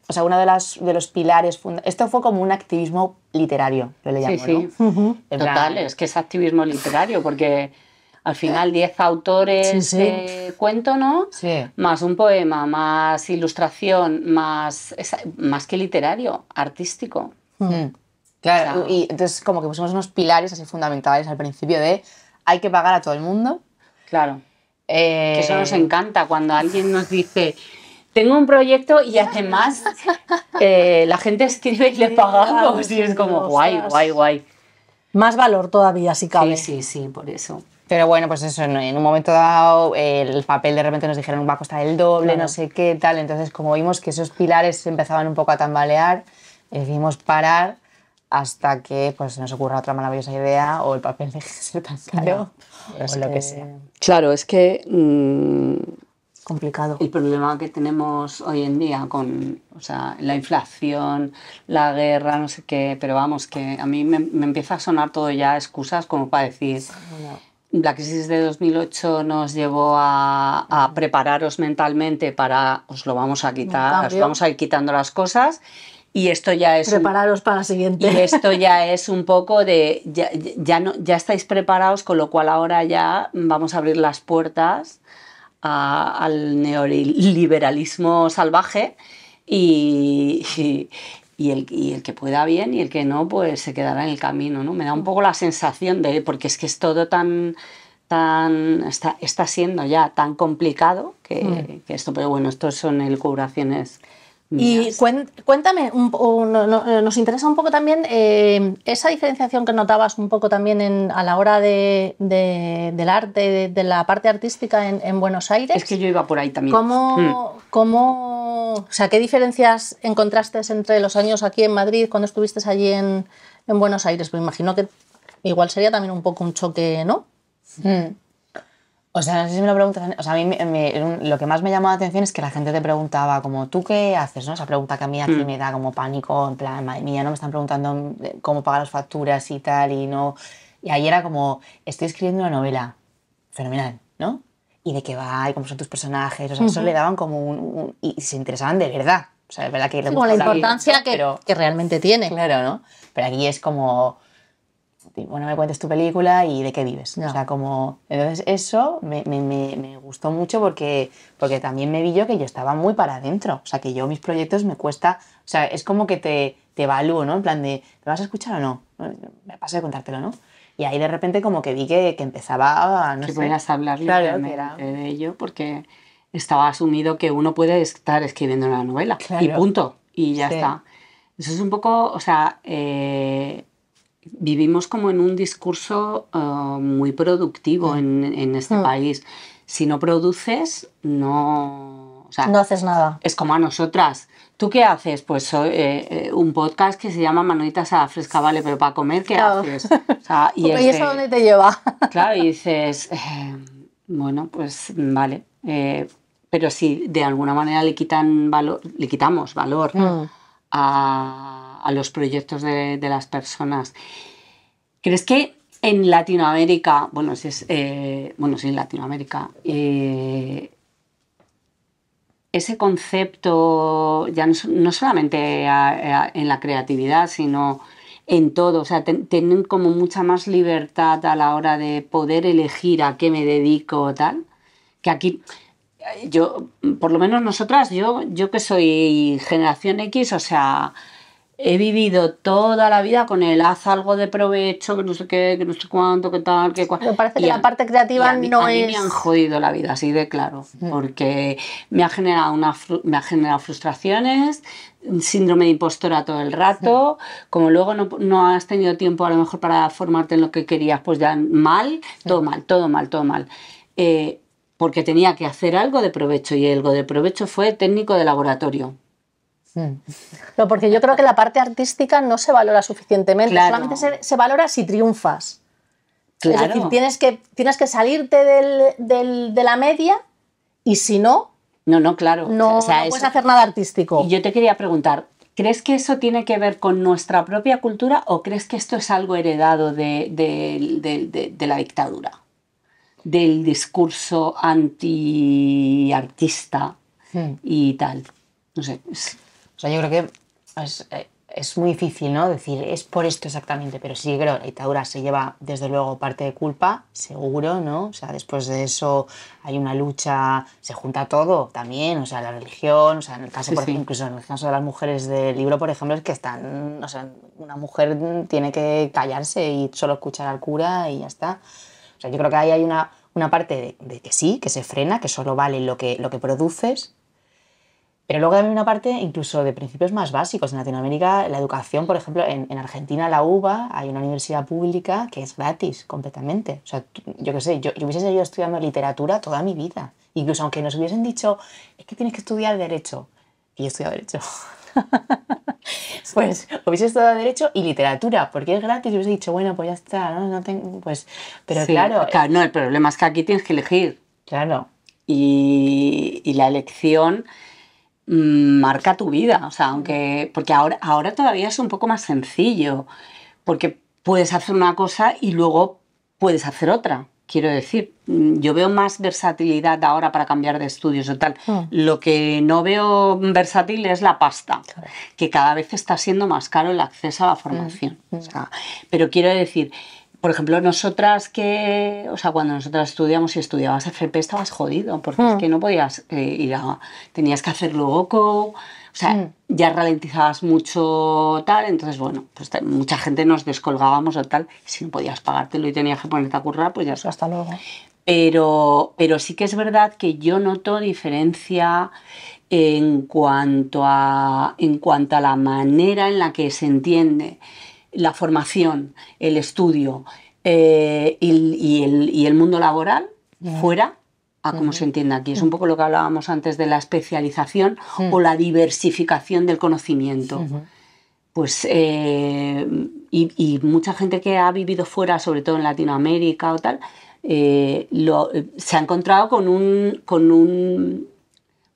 o sea, uno de, las, de los pilares, esto fue como un activismo literario, le llamo, sí, sí. Total, es que es activismo literario, porque al final 10 autores de cuento, ¿no? Sí. Más un poema, más ilustración, más, más que literario, artístico. Mm. Claro, y entonces como que pusimos unos pilares así fundamentales al principio de hay que pagar a todo el mundo. Claro. Que eso nos eh, encanta cuando alguien nos dice, tengo un proyecto y además más eh, la gente escribe y le pagamos. Y es como, guay, guay, guay. Más valor todavía, si cabe. Sí, sí, sí, por eso. Pero bueno, pues eso, en un momento dado el papel de repente nos dijeron va a costar el doble, no sé qué, tal. Entonces, como vimos que esos pilares empezaban un poco a tambalear, decidimos parar hasta que pues, nos ocurra otra maravillosa idea o el papel deje de ser tan caro o lo que... sea. Claro, es que... Mm, complicado. El problema que tenemos hoy en día con o sea, la inflación, la guerra, no sé qué, pero vamos, que a mí me, me empieza a sonar todo ya excusas como para decir la crisis de 2008 nos llevó a, prepararos mentalmente para os lo vamos a quitar, os vamos a ir quitando las cosas y esto ya es prepararos para la siguiente. Y esto ya es un poco de ya, no ya estáis preparados con lo cual ahora ya vamos a abrir las puertas al neoliberalismo salvaje y, y el, y el, que pueda bien y el que no, pues se quedará en el camino, ¿no? Me da un poco la sensación de, porque es que es todo tan, tan, está, está siendo ya tan complicado que, mm. esto, pero bueno, estos son el curaciones... Y cuéntame, eh, nos interesa un poco también eh, esa diferenciación que notabas un poco también a la hora del arte, de, la parte artística en, Buenos Aires. Es que yo iba por ahí también. ¿Cómo, mm. o sea, ¿Qué diferencias encontraste entre los años aquí en Madrid cuando estuviste allí en, Buenos Aires? Me pues imagino que igual sería también un poco un choque, ¿no? Mm. Mm. O sea, no sé si me lo preguntas. O sea, a mí lo que más me llamó la atención es que la gente te preguntaba, como, ¿tú qué haces? ¿no? Esa pregunta que a mí aquí mm. me da como pánico, en plan, madre mía, no me están preguntando eh, cómo pagar las facturas y tal, y no. Y ahí era como, estoy escribiendo una novela. Fenomenal, ¿no? Y de qué va, y cómo son tus personajes. O sea, eso le daban como un, Y se interesaban de verdad. O sea, es verdad que. la importancia que, que realmente tiene. Claro, ¿no? Pero aquí es como bueno, me cuentes tu película y de qué vives. O sea, como, entonces eso me, me, me, gustó mucho porque, porque también me vi yo que yo estaba muy para adentro. O sea, que yo mis proyectos me cuesta, o sea, es como que te, te evalúo, ¿no? En plan de, ¿te vas a escuchar o no? Me pasa de contártelo, ¿no? Y ahí de repente como que vi que, que empezaba a... No que pudieras hablar claro, de ello porque estaba asumido que uno puede estar escribiendo una novela y punto, y ya está. Eso es un poco, o sea, eh, vivimos como en un discurso eh, muy productivo mm. en, este mm. país. Si no produces, no... no haces nada. Es como a nosotras. ¿Tú qué haces? Pues eh, eh, un podcast que se llama Manolitas a la fresca, vale, pero para comer, ¿qué haces? y, es eso dónde te lleva? claro, y dices, em, bueno, pues vale. pero si de alguna manera le, quitan valor, le quitamos valor mm. a a los proyectos de, las personas. ¿Crees que en Latinoamérica, bueno, si es, eh, bueno, en Latinoamérica, eh, ese concepto, ya no, solamente en la creatividad, sino en todo, o sea, tienen como mucha más libertad a la hora de poder elegir a qué me dedico tal, que aquí yo, por lo menos nosotras, yo, yo que soy generación X, o sea, he vivido toda la vida con el haz algo de provecho, que no sé qué, que no sé cuánto, qué tal, que cual. Me parece que la parte creativa no me han jodido la vida, así de claro, mm. porque me ha generado una me ha generado frustraciones, síndrome de impostora todo el rato, como luego no, has tenido tiempo a lo mejor para formarte en lo que querías, pues ya mal, todo mal, todo mal, todo mal. Eh, porque tenía que hacer algo de provecho y algo de provecho fue técnico de laboratorio Mm. No, porque yo creo que la parte artística no se valora suficientemente, solamente se, valora si triunfas. Claro. tienes que, tienes que salirte de la media y si no... No, no, claro. No, puedes hacer nada artístico. Y yo te quería preguntar, ¿crees que eso tiene que ver con nuestra propia cultura o crees que esto es algo heredado de, la dictadura? Del discurso antiartista hmm. y tal. No sé sea, yo creo que eh, es, muy difícil, ¿no? Decir, es por esto exactamente, pero sí creo la dictadura se lleva, desde luego, parte de culpa, seguro, ¿no? O sea, después de eso hay una lucha, se junta todo también, o sea, la religión, o sea, en caso, por, incluso en el caso de las mujeres del libro, por ejemplo, es que están, o sea, una mujer tiene que callarse y solo escuchar al cura y ya está. O sea, yo creo que ahí hay una, una parte de, de que sí, que se frena, que solo vale lo que, lo que produces, pero luego también una parte incluso de principios más básicos. En Latinoamérica, la educación, por ejemplo, en, en Argentina, la UBA, hay una universidad pública que es gratis completamente. O sea, yo qué sé, yo, hubiese seguido estudiando literatura toda mi vida. Incluso aunque nos hubiesen dicho, es que tienes que estudiar derecho. Y yo he estudiado derecho. pues hubiese estudiado derecho y literatura, porque es gratis. Y hubiese dicho, bueno, pues ya está, no, pues... Pero claro... Eh claro no, el problema es que aquí tienes que elegir. Claro. y, y la elección Mm, marca tu vida, o sea, aunque porque ahora, ahora todavía es un poco más sencillo, porque puedes hacer una cosa y luego puedes hacer otra. Quiero decir, mm, yo veo más versatilidad ahora para cambiar de estudios o tal. Mm. Lo que no veo versátil es la pasta, que cada vez está siendo más caro el acceso a la formación. pero quiero decir, por ejemplo, nosotras que, o sea, cuando nosotras estudiamos y estudiabas FP estabas jodido, porque es mm. que no podías eh, ir a, tenías que hacer loco, o sea, mm. ya ralentizabas mucho tal, entonces, bueno, pues mucha gente nos descolgábamos o tal, si no podías pagártelo y tenías que ponerte a currar, pues ya Hasta luego. Pero, pero sí que es verdad que yo noto diferencia en cuanto a, en cuanto a la manera en la que se entiende la formación, el estudio eh, y, el, mundo laboral fuera a como se entiende aquí. Es un poco lo que hablábamos antes de la especialización o la diversificación del conocimiento. Pues, eh, y, mucha gente que ha vivido fuera, sobre todo en Latinoamérica o tal, eh, se ha encontrado con un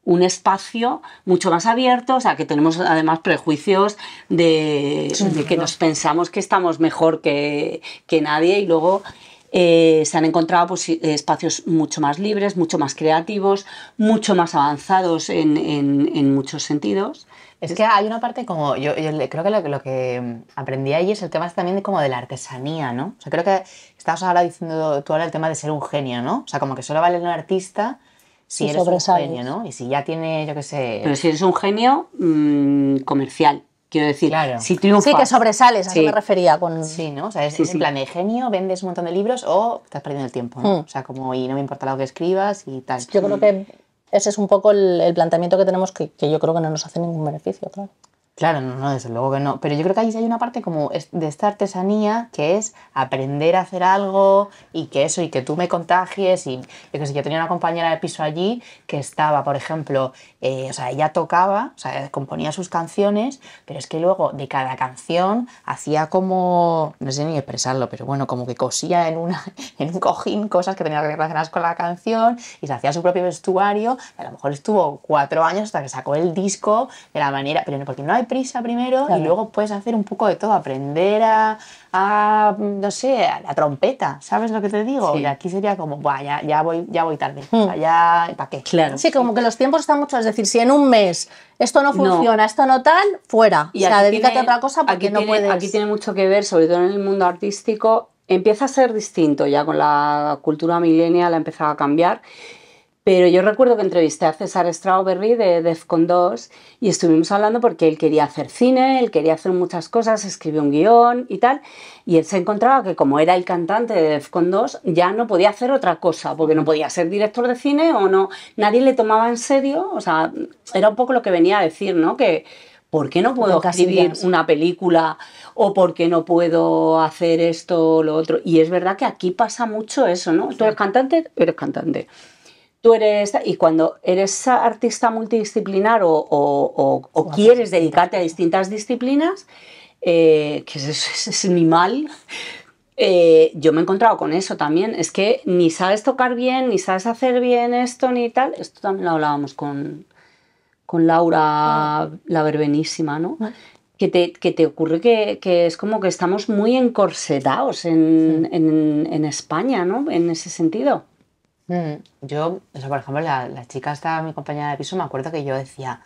un espacio mucho más abierto, o sea, que tenemos además prejuicios de, que nos pensamos que estamos mejor que, nadie y luego eh, se han encontrado pues, espacios mucho más libres, mucho más creativos, mucho más avanzados en, muchos sentidos. Es que hay una parte como, yo, creo que lo, que aprendí ahí es el tema también como de la artesanía, ¿no? O sea, creo que estabas ahora diciendo tú ahora el tema de ser un genio, ¿no? O sea, como que solo vale un artista si eres un genio, ¿no? Y si ya tiene, yo qué sé. Pero si eres un genio mm, comercial. Quiero decir, si Sí, que sobresales, a eso me refería. Con... Sí, ¿no? O sea, es, en plan de genio, vendes un montón de libros o estás perdiendo el tiempo, hmm. O sea, como, y no me importa lo que escribas y tal. Yo creo que ese es un poco el, planteamiento que tenemos que, yo creo que no nos hace ningún beneficio, claro. Claro, no, no, desde luego que no. Pero yo creo que ahí sí hay una parte como de esta artesanía que es aprender a hacer algo y que eso, y que tú me contagies. Y yo que sé, yo tenía una compañera de piso allí que estaba, por ejemplo, eh, o sea, ella tocaba, o sea, componía sus canciones, pero es que luego de cada canción hacía como, no sé ni expresarlo, pero bueno, como que cosía en, una, en un cojín cosas que tenían que relacionadas con la canción y se hacía su propio vestuario. A lo mejor estuvo cuatro años hasta que sacó el disco de la manera, pero no, porque no hay prisa primero y luego puedes hacer un poco de todo, aprender a, no sé, a la trompeta, ¿sabes lo que te digo? Y aquí sería como, Buah, ya, voy, ya voy tarde, hmm. ¿para qué? Claro. Sí, como que los tiempos están muchos, es decir, si en un mes esto no funciona, esto no tal, fuera. Y o sea, dedícate a otra cosa porque no puedes. Aquí tiene mucho que ver, sobre todo en el mundo artístico, empieza a ser distinto ya con la cultura milenial, la empezado a cambiar pero yo recuerdo que entrevisté a César Strawberry de con 2 y estuvimos hablando porque él quería hacer cine, él quería hacer muchas cosas, escribió un guión y tal. Y él se encontraba que como era el cantante de con 2, ya no podía hacer otra cosa, porque no podía ser director de cine o no, nadie le tomaba en serio. O sea, era un poco lo que venía a decir, ¿no? Que ¿por qué no puedo escribir una película? ¿O por qué no puedo hacer esto o lo otro? Y es verdad que aquí pasa mucho eso, ¿no? Tú eres cantante, eres cantante tú eres, y cuando eres artista multidisciplinar o, quieres dedicarte a distintas disciplinas, eh, que es, mi mal, eh, yo me he encontrado con eso también. Es que ni sabes tocar bien, ni sabes hacer bien esto, ni tal. Esto también lo hablábamos con, con Laura, la verbenísima, ¿no? Que te, ocurre que, es como que estamos muy encorsetados en, en España, ¿no? En ese sentido. Mm. yo, por ejemplo, la, chica esta, mi compañera de piso, me acuerdo que yo decía,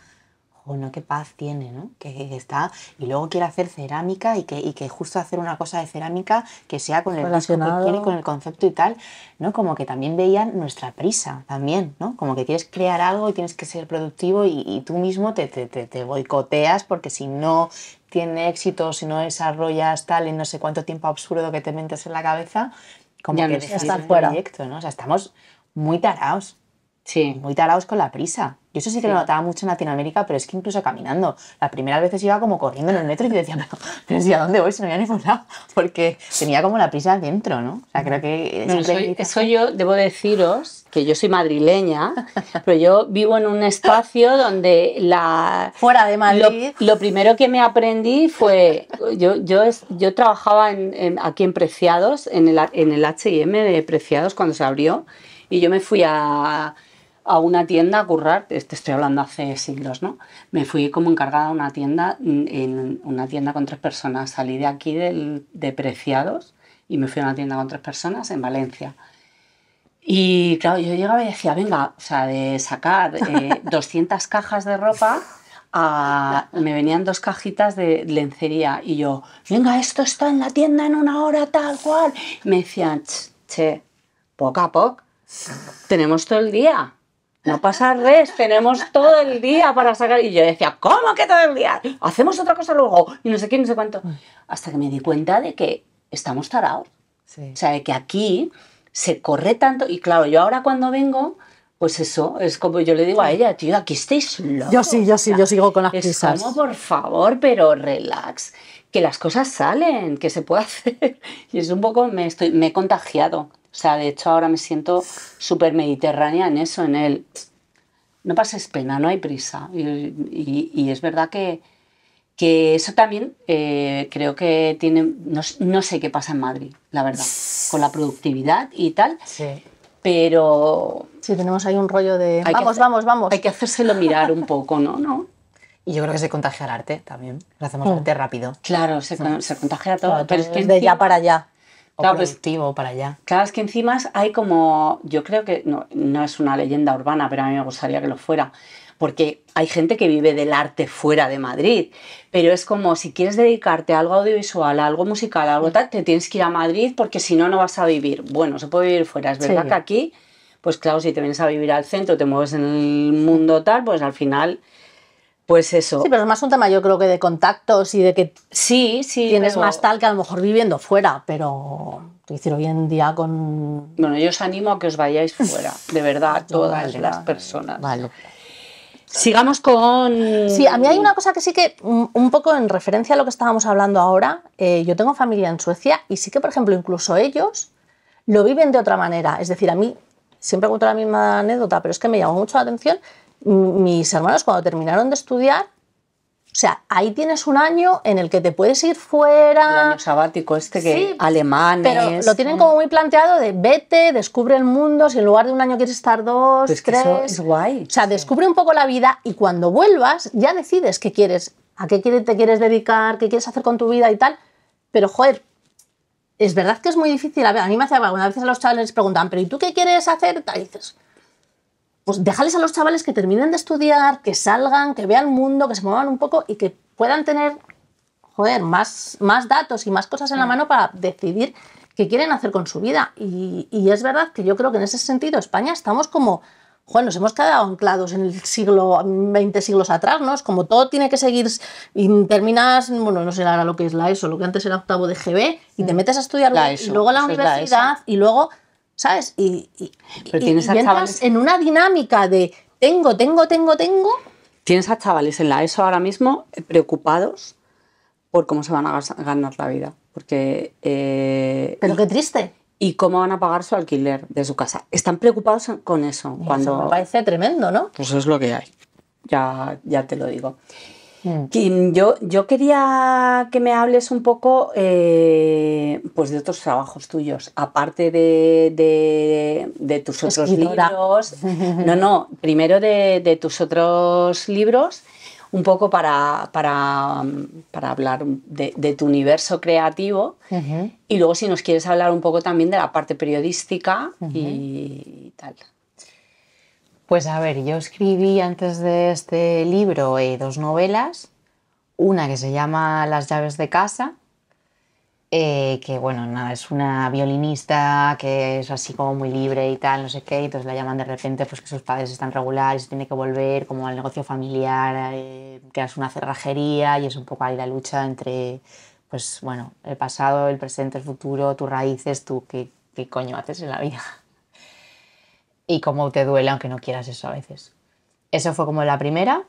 no, qué paz tiene, ¿no? Que, está, y luego quiere hacer cerámica y que, justo hacer una cosa de cerámica que sea con el que quiere, con el concepto y tal, ¿no? Como que también veían nuestra prisa también, ¿no? Como que quieres crear algo y tienes que ser productivo y, tú mismo te, boicoteas porque si no tiene éxito, si no desarrollas tal en no sé cuánto tiempo absurdo que te metes en la cabeza, como ya que no está el fuera. Proyecto, ¿no? O sea, estamos muy tarados. Sí. Muy talados con la prisa. Yo eso sí que lo notaba mucho en Latinoamérica, pero es que incluso caminando. Las primeras veces iba como corriendo en el metro y decía, pero, si a dónde voy si no voy a ningún Porque tenía como la prisa adentro ¿no? O sea, creo que... soy, eso yo debo deciros que yo soy madrileña, pero yo vivo en un espacio donde la... Fuera de Madrid. Lo, primero que me aprendí fue... Yo, yo, yo trabajaba aquí en Preciados, en el, en el H&M de Preciados cuando se abrió, y yo me fui a a una tienda a currar, te estoy hablando hace siglos, ¿no? Me fui como encargada a una tienda, mm, en una tienda con tres personas. Salí de aquí de Preciados y me fui a una tienda con tres personas en Valencia. Y claro, yo llegaba y decía, venga, o sea, de sacar eh, 200 cajas de ropa, me venían dos cajitas de lencería y yo, venga, esto está en la tienda en una hora tal cual. me decían, che, poco a poco, tenemos todo el día no pasa res, tenemos todo el día para sacar. Y yo decía, ¿cómo que todo el día? Hacemos otra cosa luego. Y no sé qué, no sé cuánto. Hasta que me di cuenta de que estamos tarados. O sea, de que aquí se corre tanto. Y claro, yo ahora cuando vengo, pues eso, es como yo le digo a ella, tío, aquí estáis locos. Yo sí, yo sí, yo sigo con las es por favor, pero relax, que las cosas salen, que se puede hacer. Y es un poco, me, estoy, me he contagiado o sea, de hecho ahora me siento súper mediterránea en eso, en el... No pases pena, no hay prisa. Y, es verdad que, que eso también eh, creo que tiene... No, sé qué pasa en Madrid, la verdad, con la productividad y tal. Sí. Pero... Sí, tenemos ahí un rollo de... Vamos, vamos, vamos. Hay que hacérselo mirar un poco, ¿no? ¿No? Y yo creo que se contagia el arte también. Lo hacemos mm. rápido. Claro, se, contagia todo. pero es que de ya para allá claro, para allá. Claro, es que encima hay como, yo creo que no, es una leyenda urbana, pero a mí me gustaría que lo fuera, porque hay gente que vive del arte fuera de Madrid, pero es como si quieres dedicarte a algo audiovisual, a algo musical, algo mm. tal, te tienes que ir a Madrid porque si no, no vas a vivir. Bueno, se puede vivir fuera, es verdad que aquí, pues claro, si te vienes a vivir al centro, te mueves en el mundo tal, pues al final pues eso. Sí, pero es más un tema, yo creo que de contactos y de que sí, sí, tienes más tal que a lo mejor viviendo fuera, pero te hicieron hoy en día con. Bueno, yo os animo a que os vayáis fuera, de verdad, todas las personas. Vale. Sigamos con. Sí, a mí hay una cosa que sí que, mm, un poco en referencia a lo que estábamos hablando ahora, eh, yo tengo familia en Suecia y sí que, por ejemplo, incluso ellos lo viven de otra manera. Es decir, a mí, siempre cuento la misma anécdota, pero es que me llamó mucho la atención mis hermanos cuando terminaron de estudiar, o sea, ahí tienes un año en el que te puedes ir fuera. El año sabático este que alemán alemanes. Pero lo tienen como muy planteado de vete, descubre el mundo, si en lugar de un año quieres estar dos, pues tres. es guay. O sea, descubre un poco la vida y cuando vuelvas ya decides qué quieres, a qué te quieres dedicar, qué quieres hacer con tu vida y tal. Pero joder, es verdad que es muy difícil. A, mí me hace algunas veces a los chavales les preguntan, pero ¿y tú qué quieres hacer? Y dices, pues déjales a los chavales que terminen de estudiar, que salgan, que vean el mundo, que se muevan un poco y que puedan tener, joder, más, más datos y más cosas en la mano para decidir qué quieren hacer con su vida. Y, es verdad que yo creo que en ese sentido España estamos como, joder, nos hemos quedado anclados en el siglo, 20 siglos atrás, ¿no? Es como todo tiene que seguir y terminas, bueno, no sé ahora lo que es la ESO, lo que antes era octavo de GB, y te mm. metes a estudiar y luego la universidad y luego ¿sabes? Y, y, en una dinámica de tengo, tengo, tengo, tengo. Tienes a chavales en la ESO ahora mismo eh, preocupados por cómo se van a ganar la vida. Porque. Eh, Pero qué triste. Y cómo van a pagar su alquiler de su casa. Están preocupados con eso. Eso me parece tremendo, ¿no? Pues es lo que hay. Ya, ya te lo digo. Kim, mm. yo, yo quería que me hables un poco eh, pues de otros trabajos tuyos, aparte de, tus otros libros. No, no, primero de, tus otros libros, un poco para, hablar de, tu universo creativo. Y luego si nos quieres hablar un poco también de la parte periodística y tal. Pues a ver, yo escribí antes de este libro eh, dos novelas, una que se llama Las llaves de casa, eh, que bueno, nada, es una violinista que es así como muy libre y tal, no sé qué, y entonces la llaman de repente pues que sus padres están regulares, tiene que volver como al negocio familiar, eh, que es una cerrajería y es un poco ahí la lucha entre, pues bueno, el pasado, el presente, el futuro, tus raíces, tú qué, qué coño haces en la vida y cómo te duele aunque no quieras eso a veces. Eso fue como la primera.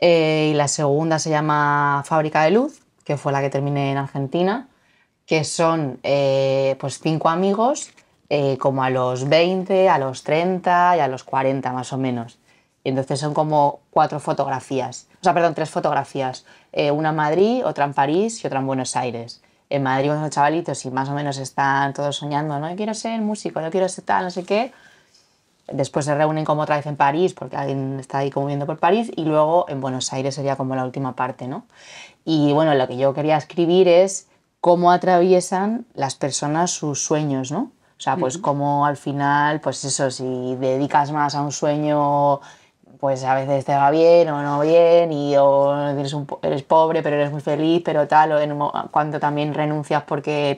Eh, y la segunda se llama Fábrica de Luz, que fue la que terminé en Argentina, que son eh, pues cinco amigos eh, como a los 20, a los 30 y a los 40 más o menos. Y entonces son como cuatro fotografías, o sea, perdón, tres fotografías, una en Madrid, otra en París y otra en Buenos Aires. En Madrid unos chavalitos y más o menos están todos soñando, no quiero ser músico, no quiero ser tal, no sé qué Después se reúnen como otra vez en París, porque alguien está ahí como viendo por París, y luego en Buenos Aires sería como la última parte, ¿no? Y bueno, lo que yo quería escribir es cómo atraviesan las personas sus sueños, ¿no? O sea, pues cómo al final, pues eso, si dedicas más a un sueño pues a veces te va bien o no bien, y o eres, pobre pero eres muy feliz, pero tal, o cuando también renuncias porque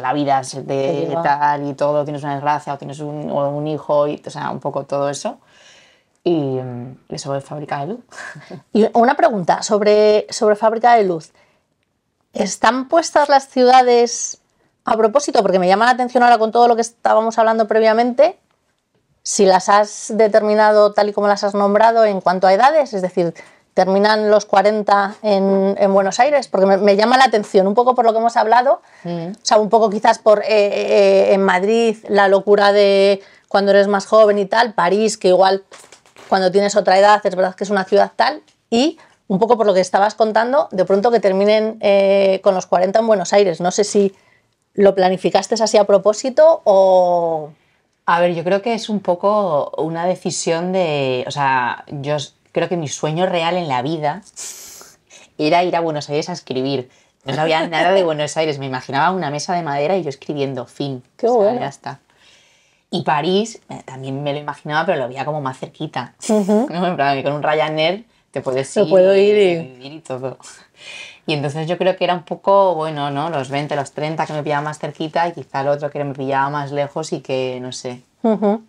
la vida es de tal y todo, tienes una desgracia o tienes un, hijo, y, o sea, un poco todo eso. Y mm, eso es fábrica de luz. Y una pregunta sobre, sobre fábrica de luz. ¿Están puestas las ciudades a propósito? Porque me llama la atención ahora con todo lo que estábamos hablando previamente si las has determinado tal y como las has nombrado en cuanto a edades, es decir, terminan los 40 en, Buenos Aires, porque me, llama la atención, un poco por lo que hemos hablado, mm. o sea, un poco quizás por eh, eh, en Madrid, la locura de cuando eres más joven y tal, París, que igual cuando tienes otra edad es verdad que es una ciudad tal, y un poco por lo que estabas contando, de pronto que terminen eh, con los 40 en Buenos Aires. No sé si lo planificaste así a propósito o... A ver, yo creo que es un poco una decisión de, o sea, yo creo que mi sueño real en la vida era ir a Buenos Aires a escribir. No sabía nada de Buenos Aires, me imaginaba una mesa de madera y yo escribiendo, fin. Qué bueno. Ya está. Y París eh, también me lo imaginaba, pero lo veía como más cerquita. con un Ryanair te puedes ir, puedo ir y todo. Y entonces yo creo que era un poco, bueno, ¿no? Los 20, los 30 que me pillaba más cerquita y quizá el otro que me pillaba más lejos y que, no sé. Uh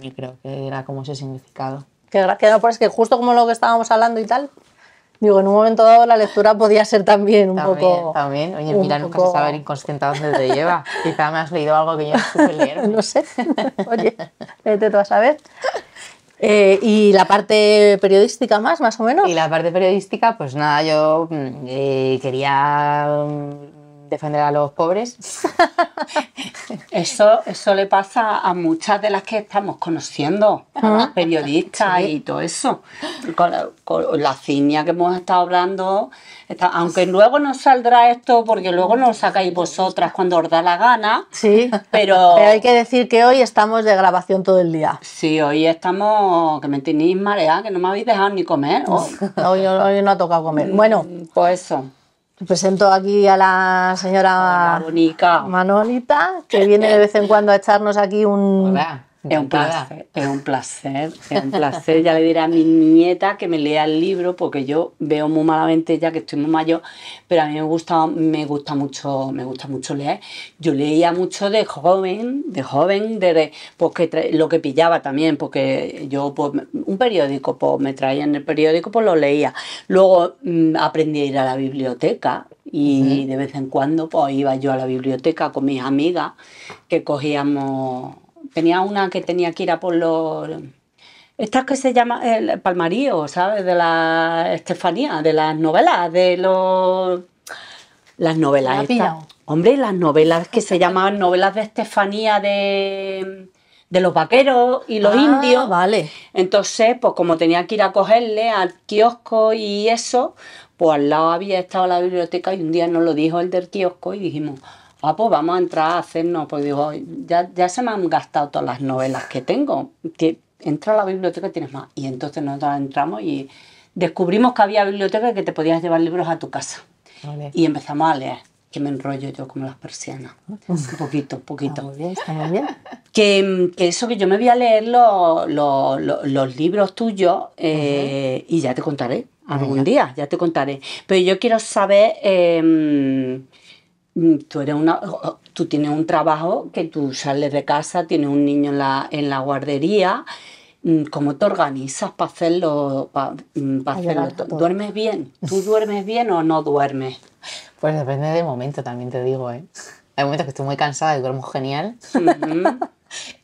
mí creo que era como ese significado. Qué gracia, pues es que justo como lo que estábamos hablando y tal, digo, en un momento dado la lectura podía ser también un poco... También, oye, mira, nunca se sabe el inconsciente a dónde te lleva. quizá me has leído algo que yo no supe no sé, oye, vete tú a saber. Eh, ¿Y la parte periodística más, más o menos? Y la parte periodística, pues nada, yo mm, eh, quería mm, defender a los pobres. eso, eso le pasa a muchas de las que estamos conociendo, a periodistas y todo eso. Con la, cinia que hemos estado hablando, aunque luego nos saldrá esto, porque luego nos sacáis vosotras cuando os da la gana. Sí, pero... pero hay que decir que hoy estamos de grabación todo el día. Sí, hoy estamos, que me tenéis mareada, que no me habéis dejado ni comer. hoy, hoy no ha tocado comer. Bueno, pues eso. Presento aquí a la señora Manonita, Manolita, que viene de vez en cuando a echarnos aquí un, es un placer, es un placer, es un placer. Ya le diré a mi nieta que me lea el libro, porque yo veo muy malamente ya que estoy muy mayor, pero a mí me gusta, me gusta mucho, me gusta mucho leer. Yo leía mucho de joven, de joven, de, pues lo que pillaba también, porque yo pues, un periódico, pues me en el periódico, pues lo leía. Luego mm, aprendí a ir a la biblioteca, y de vez en cuando pues iba yo a la biblioteca con mis amigas que cogíamos tenía una que tenía que ir a por los... Estas que se llama el eh, palmarío, ¿sabes? De la Estefanía, de las novelas, de los... Las novelas. Estas. Hombre, las novelas que se llamaban novelas de Estefanía de de los vaqueros y los ah, indios. Vale. Entonces, pues como tenía que ir a cogerle al kiosco y eso, pues al lado había estado la biblioteca y un día nos lo dijo el del kiosco y dijimos, ah, pues vamos a entrar a hacernos, pues digo, ya, se me han gastado todas las novelas que tengo, entra a la biblioteca y tienes más. Y entonces nosotros entramos y descubrimos que había biblioteca y que te podías llevar libros a tu casa. Y empezamos a leer, que me enrollo yo como las persianas, un poquito, un poquito. Ah, muy bien, está bien. Que, eso, que yo me voy a leer los libros tuyos eh, y ya te contaré algún día, ya te contaré. Pero yo quiero saber... Em, Mm, tú eres tú tienes un trabajo que tú sales de casa, tienes un niño en la, en la guardería, mm, ¿cómo te organizas para hacerlo? Mm, ¿Duermes bien? ¿Tú duermes bien o no duermes? Pues depende del momento, también te digo, ¿eh? Hay momentos que estoy muy cansada y duermo genial.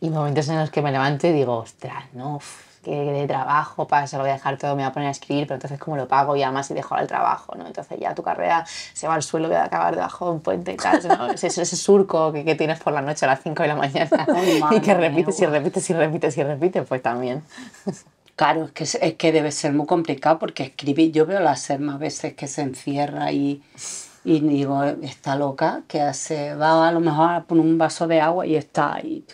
y momentos en los que me levanto y digo, ostras, no, que de trabajo, para eso lo voy a dejar todo, me voy a poner a escribir, pero entonces cómo lo pago y además si dejo el trabajo, ¿no? Entonces ya tu carrera se va al suelo, voy a acabar debajo de un puente y tal, ¿no? ese, ese, surco que, que, tienes por la noche a las 5 de la mañana y que repites y repites y repites y repites, pues también. Claro, es que, es que debe ser muy complicado porque escribir, yo veo la SERMA a veces que se encierra y, y digo, está loca, que hace, va a lo mejor a poner un vaso de agua y está ahí.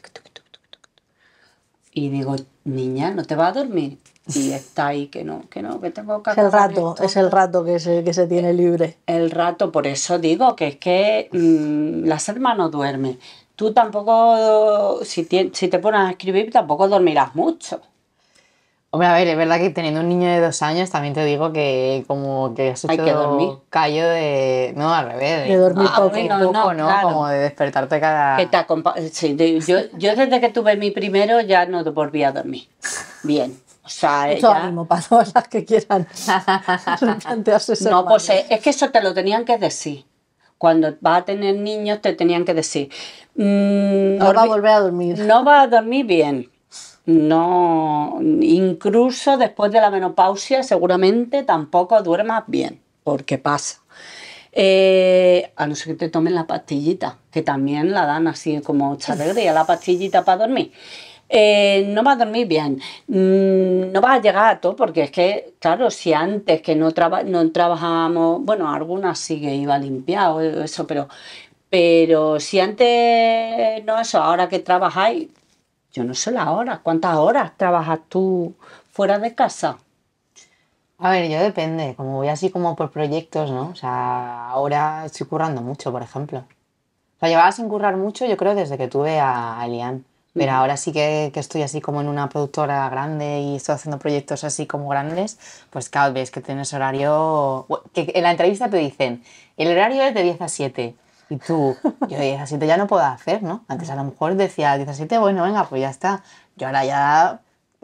Y digo, niña, no te va a dormir. Y está ahí que no, que no, que tengo que... Es el rato, es el rato que se, que se tiene libre. El rato, por eso digo que es que mm, la duermen. no duerme. Tú tampoco, si te, si te pones a escribir, tampoco dormirás mucho. Hombre, a ver, es verdad que teniendo un niño de dos años también te digo que como que has hecho Hay que dormir. callo de... No, al revés. De dormir poco, y poco, ¿no? Como de despertarte cada... Que te acompa... sí, yo, yo desde que tuve mi primero ya no volví a dormir. Bien. O sea, mismo ya... mismo para todas las que quieran plantearse No, pues eh, es, que eso te lo tenían que decir cuando vas a tener niños te tenían que decir mm, no va a volver a dormir no va a dormir bien no, incluso después de la menopausia seguramente tampoco duermas bien, porque pasa. Eh, a no ser que te tomen la pastillita, que también la dan así como chalegría la pastillita para dormir. Eh, no vas a dormir bien, mm, no vas a llegar a todo, porque es que, claro, si antes que no, no trabajábamos, bueno, algunas sí que iba limpiado, eso, pero, pero si antes no eso, ahora que trabajáis, yo no sé la hora. ¿Cuántas horas trabajas tú fuera de casa? A ver, yo depende. Como voy así como por proyectos, ¿no? O sea, ahora estoy currando mucho, por ejemplo. O sea, llevaba sin currar mucho, yo creo, desde que tuve a, Elian. Pero ahora sí que, estoy así como en una productora grande y estoy haciendo proyectos así como grandes, pues cada vez que tienes horario... Que en la entrevista te dicen, el horario es de 10 a 7. Y tú, yo 17 ya no puedo hacer, ¿no? Antes a lo mejor decía 17, bueno, venga, pues ya está. Yo ahora ya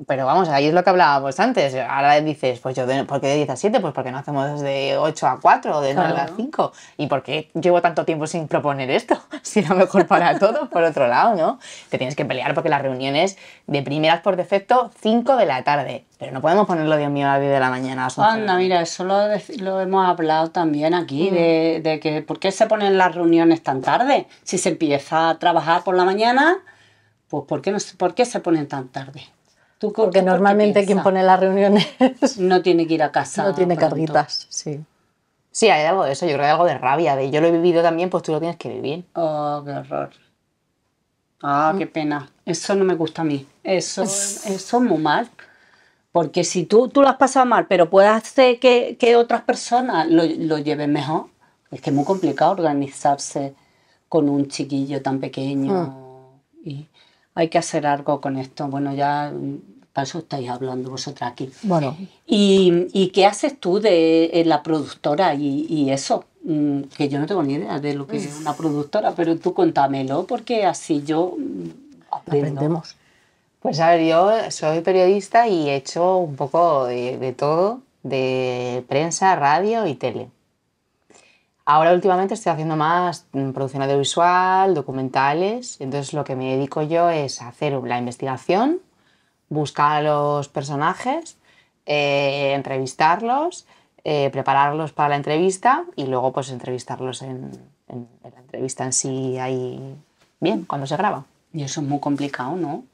pero vamos, ahí es lo que hablábamos antes. Ahora dices, pues yo, de, ¿por qué de 10 a 7? Pues porque no hacemos de 8 a 4 o de 9 a 5. ¿Y por qué llevo tanto tiempo sin proponer esto? Si lo mejor para todos, por otro lado, ¿no? Te tienes que pelear porque las reuniones de primeras por defecto, 5 de la tarde. Pero no podemos ponerlo, Dios mío, a 10 de la mañana. Anda, mira, eso lo, hemos hablado también aquí, mm. de, que por qué se ponen las reuniones tan tarde. Si se empieza a trabajar por la mañana, pues ¿por qué, no, ¿por qué se ponen tan tarde? porque normalmente quien pone las reuniones no tiene que ir a casa. No tiene que carguitas, sí. Sí, hay algo de eso, yo creo que hay algo de rabia, de yo lo he vivido también, pues tú lo tienes que vivir. Oh, qué horror. Ah, qué pena. Eso no me gusta a mí. Eso, es... muy mal. Porque si tú, tú lo has pasado mal, pero puedes hacer que, otras personas lo, lleven mejor. Es que es muy complicado organizarse con un chiquillo tan pequeño. Hmm. Y hay que hacer algo con esto. Bueno, ya para eso estáis hablando vosotras aquí. Bueno. ¿Y, qué haces tú de, la productora y, eso? Mm, que yo no tengo ni idea de lo que es una productora, pero tú contámelo, porque así yo mm, aprendemos. Pues a ver, yo soy periodista y he hecho un poco de, todo, de prensa, radio y tele. Ahora últimamente estoy haciendo más mm, producción audiovisual, documentales, entonces lo que me dedico yo es hacer la investigación, buscar a los personajes, eh, entrevistarlos, eh, prepararlos para la entrevista y luego pues entrevistarlos en, la entrevista en sí ahí bien, cuando se graba. Y eso es muy complicado, ¿no?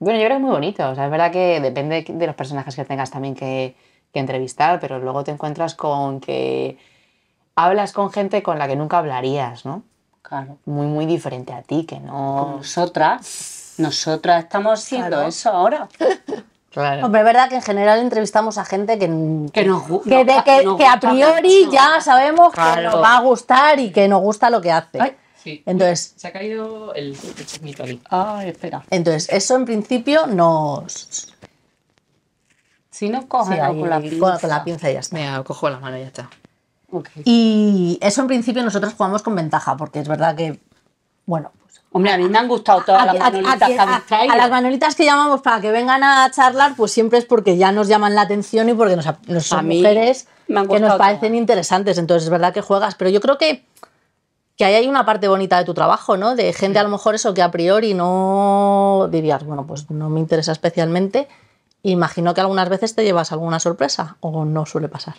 Bueno, yo creo que es muy bonito. O sea, es verdad que depende de los personajes que tengas también que, que entrevistar, pero luego te encuentras con que hablas con gente con la que nunca hablarías, ¿no? Claro. Muy, muy diferente a ti, que no... Con nosotras nosotras estamos siendo eso ahora. Claro. Hombre, es verdad que en general entrevistamos a gente que, que, a priori ya sabemos que nos va a gustar y que nos gusta lo que hace. se ha caído el, chismito Ah, espera. Entonces, eso en principio nos. Si nos coge con la pinza. ya está. Mira, cojo la mano ya está. Y eso en principio nosotros jugamos con ventaja, porque es verdad que, bueno, Hombre, a mí me han gustado todas las manolitas que A las manolitas que llamamos para que vengan a charlar, pues siempre es porque ya nos llaman la atención y porque nos, mujeres que nos parecen interesantes. Entonces es verdad que juegas, pero yo creo que que ahí hay una parte bonita de tu trabajo, ¿no? De gente a lo mejor eso que a priori no dirías, bueno, pues no me interesa especialmente. Imagino que algunas veces te llevas alguna sorpresa o no suele pasar.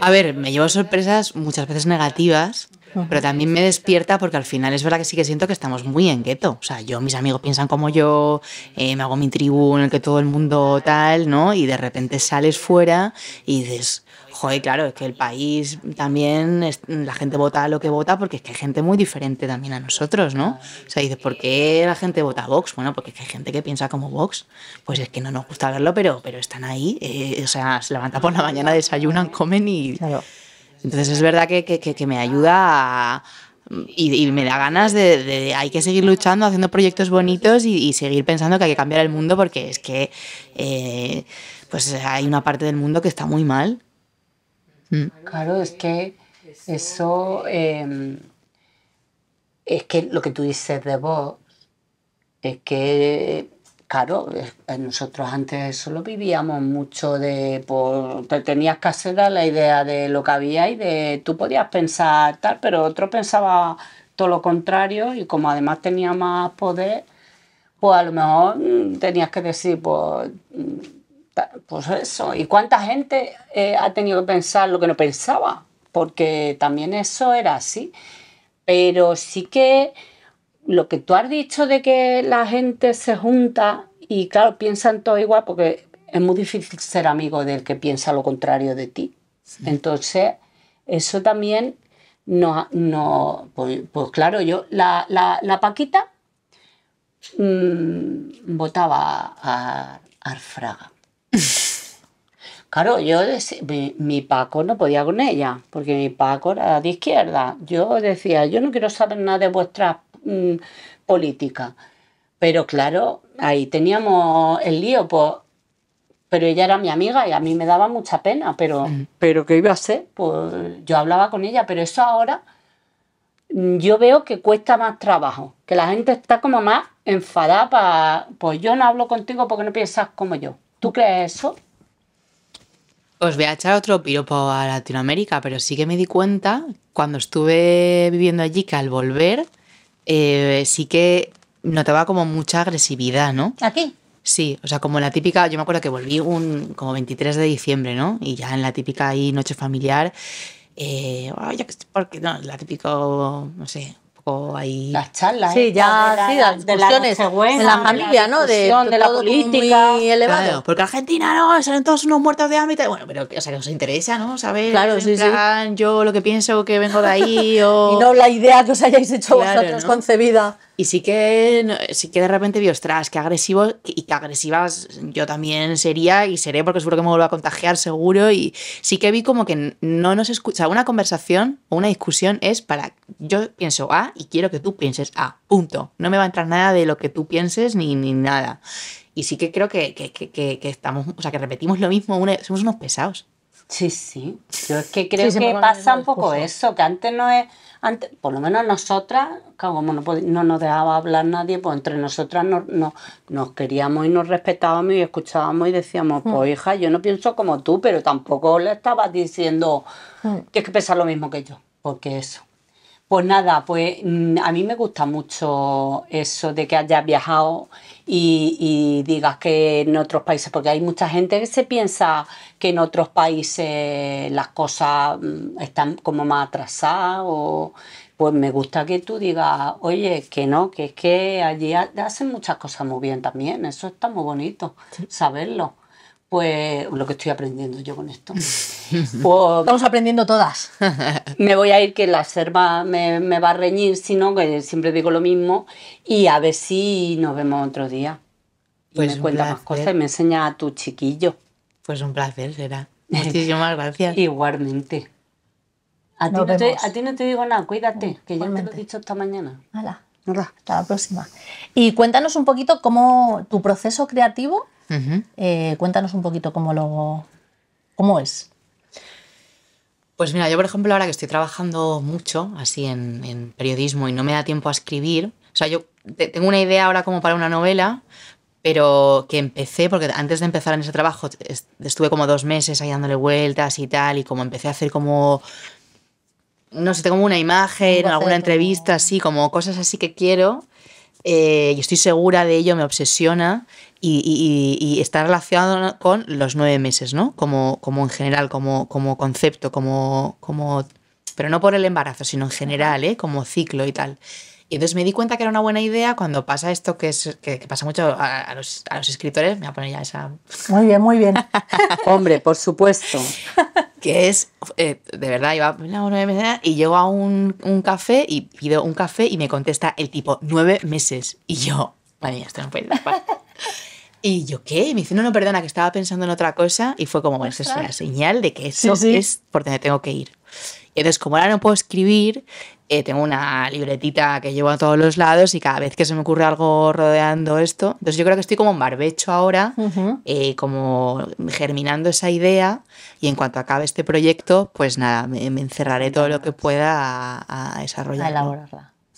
A ver, me llevo sorpresas muchas veces negativas, pero también me despierta porque al final es verdad que sí que siento que estamos muy en gueto. O sea, yo, mis amigos piensan como yo, eh, me hago mi tribu en el que todo el mundo tal, ¿no? Y de repente sales fuera y dices, joder, claro, es que el país también, la gente vota lo que vota porque es que hay gente muy diferente también a nosotros, ¿no? O sea, dices, ¿por qué la gente vota Vox? Bueno, porque es que hay gente que piensa como Vox. Pues es que no nos gusta verlo, pero, pero están ahí, eh, o sea, se levantan por la mañana, desayunan, comen y... Claro. Entonces es verdad que, me ayuda y, me da ganas de, hay que seguir luchando, haciendo proyectos bonitos y, seguir pensando que hay que cambiar el mundo porque es que eh, pues hay una parte del mundo que está muy mal. Mm. Claro, es que eso em, es que lo que tú dices de vos es que claro, eh, nosotros antes solo vivíamos mucho de, tenías que hacer la idea de lo que había y de, tú podías pensar tal, pero otro pensaba todo lo contrario y como además tenía más poder, pues a lo mejor mm, tenías que decir, pues, mm, pues eso. ¿Y cuánta gente eh, ha tenido que pensar lo que no pensaba? Porque también eso era así. Pero sí que lo que tú has dicho de que la gente se junta y claro, piensan todo igual porque es muy difícil ser amigo del que piensa lo contrario de ti. Entonces, eso también no, no pues, pues, claro, yo, la, Paquita mm, votaba a Arfraga. Claro, yo mi, mi, Paco no podía con ella, porque mi Paco era de izquierda. Yo decía, yo no quiero saber nada de vuestras Mm, política. Pero claro, ahí teníamos el lío, pues, pero ella era mi amiga y a mí me daba mucha pena, pero, pero ¿qué iba a ser, Pues yo hablaba con ella, pero eso ahora mm, yo veo que cuesta más trabajo, que la gente está como más enfadada para, pues yo no hablo contigo porque no piensas como yo. ¿Tú crees eso? Os voy a echar otro piropo a Latinoamérica, pero sí que me di cuenta cuando estuve viviendo allí que al volver eh, sí que notaba como mucha agresividad, ¿no? ¿Aquí? Sí, o sea, como la típica, yo me acuerdo que volví un como 23 de diciembre, ¿no? Y ya en la típica ahí noche familiar, eh, porque no, la típico, no sé, ahí. Las charlas. Sí, de la, las discusiones de la familia, de ¿no? De, de la política. Muy elevado. porque Argentina, no, salen todos unos muertos de hambre Bueno, pero, o sea, que os interesa, ¿no? Saber. Claro, Yo lo que pienso que vengo de ahí o. y no la idea que os hayáis hecho vosotros concebida. Y sí que, que de repente vi, ostras, qué agresivos y qué agresivas yo también sería y seré porque seguro que me vuelvo a contagiar seguro. Y sí que vi como que no nos escucha. una conversación o una discusión es para yo pienso A y quiero que tú pienses A. Punto. No me va a entrar nada de lo que tú pienses ni, nada. Y sí que creo que, que, que, que estamos, o sea, que repetimos lo mismo, somos unos pesados. Sí, sí. Yo es que creo que pasa un poco eso, que antes no es por lo menos nosotras, como no, no nos dejaba hablar nadie, pues entre nosotras no, nos queríamos y nos respetábamos y escuchábamos y decíamos, pues mm. hija, yo no pienso como tú, pero tampoco le estabas diciendo mm. que es que pensar lo mismo que yo, porque eso. Pues nada, pues mm, a mí me gusta mucho eso de que hayas viajado y, digas que en otros países, porque hay mucha gente que se piensa que en otros países las cosas mm, están como más atrasadas o pues me gusta que tú digas, oye, que no, que es que allí hacen muchas cosas muy bien también, eso está muy bonito, saberlo pues lo que estoy aprendiendo yo con esto. Pues, Estamos aprendiendo todas. me voy a ir que la serva me, va a reñir, sino que siempre digo lo mismo y a ver si nos vemos otro día. Pues y me cuenta más cosas y me enseña a tu chiquillo. Pues un placer será. Muchísimas gracias. Igualmente. A ti, no te, digo nada, cuídate, que ya te lo he dicho esta mañana. Hala, hasta la próxima. Y cuéntanos un poquito cómo tu proceso creativo eh, cuéntanos un poquito cómo, lo, cómo es. Pues mira, yo por ejemplo ahora que estoy trabajando mucho así en, periodismo y no me da tiempo a escribir, o sea, yo tengo una idea ahora como para una novela, pero que empecé, porque antes de empezar en ese trabajo estuve como dos meses ahí dándole vueltas y tal, y como empecé a hacer como, no sé, tengo una imagen, alguna entrevista, así, como cosas así que quiero, eh, y estoy segura de ello, me obsesiona, y, está relacionado con los nueve meses, ¿no? Como, en general, como, concepto, como, pero no por el embarazo, sino en general, ¿eh? Como ciclo y tal. Y entonces me di cuenta que era una buena idea cuando pasa esto que, es, pasa mucho a, los, escritores, me voy a poner ya esa... Muy bien, muy bien. Hombre, por supuesto. que es, eh, de verdad, iba a nueve meses y llego a un, café y pido un café y me contesta el tipo, nueve meses. Y yo, madre mía, esto no puede y yo, ¿qué? me dice, no, no, perdona, que estaba pensando en otra cosa. Y fue como, bueno, es una señal de que eso es por donde tengo que ir. Y entonces, como ahora no puedo escribir, eh, tengo una libretita que llevo a todos los lados y cada vez que se me ocurre algo rodeando esto, entonces yo creo que estoy como en barbecho ahora, eh, como germinando esa idea y en cuanto acabe este proyecto, pues nada, me, encerraré todo lo que pueda a, a desarrollarla.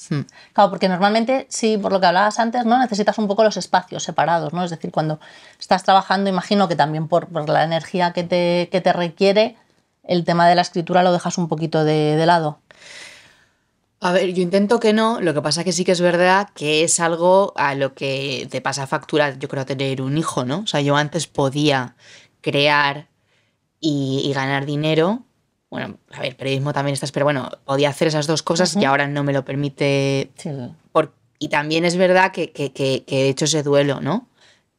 Hmm. Claro, porque normalmente, sí, por lo que hablabas antes, ¿no? Necesitas un poco los espacios separados, ¿no? Es decir, cuando estás trabajando, imagino que también por, la energía que te, que te, requiere, el tema de la escritura lo dejas un poquito de, lado. A ver, yo intento que no, lo que pasa que sí que es verdad que es algo a lo que te pasa factura, yo creo, tener un hijo, ¿no? O sea, yo antes podía crear y ganar dinero bueno, a ver, periodismo también estás, pero bueno, podía hacer esas dos cosas y ahora no me lo permite. y también es verdad que, he hecho ese duelo, ¿no?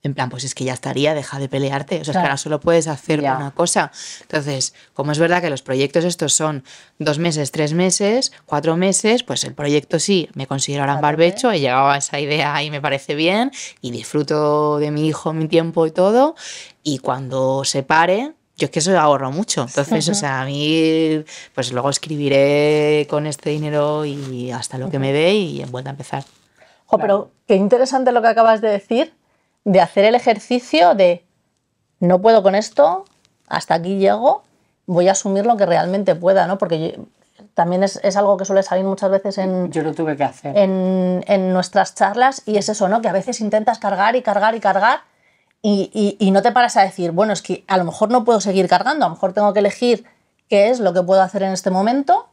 En plan, pues es que ya estaría, deja de pelearte. O sea, es que ahora solo puedes hacer una cosa. Entonces, como es verdad que los proyectos estos son dos meses, tres meses, cuatro meses, pues el proyecto sí, me considero ahora un barbecho, he llegado a esa idea y me parece bien, y disfruto de mi hijo, mi tiempo y todo. Y cuando se pare, yo es que eso ahorro mucho. Entonces, o sea, a mí, pues luego escribiré con este dinero y hasta lo que me dé y en vuelta a empezar. pero qué interesante lo que acabas de decir, de hacer el ejercicio de no puedo con esto, hasta aquí llego, voy a asumir lo que realmente pueda, ¿no? Porque también es, es, algo que suele salir muchas veces en... Yo lo tuve que hacer. En, en nuestras charlas y es eso, ¿no? Que a veces intentas cargar y cargar y cargar y, no te paras a decir, bueno, es que a lo mejor no puedo seguir cargando, a lo mejor tengo que elegir qué es lo que puedo hacer en este momento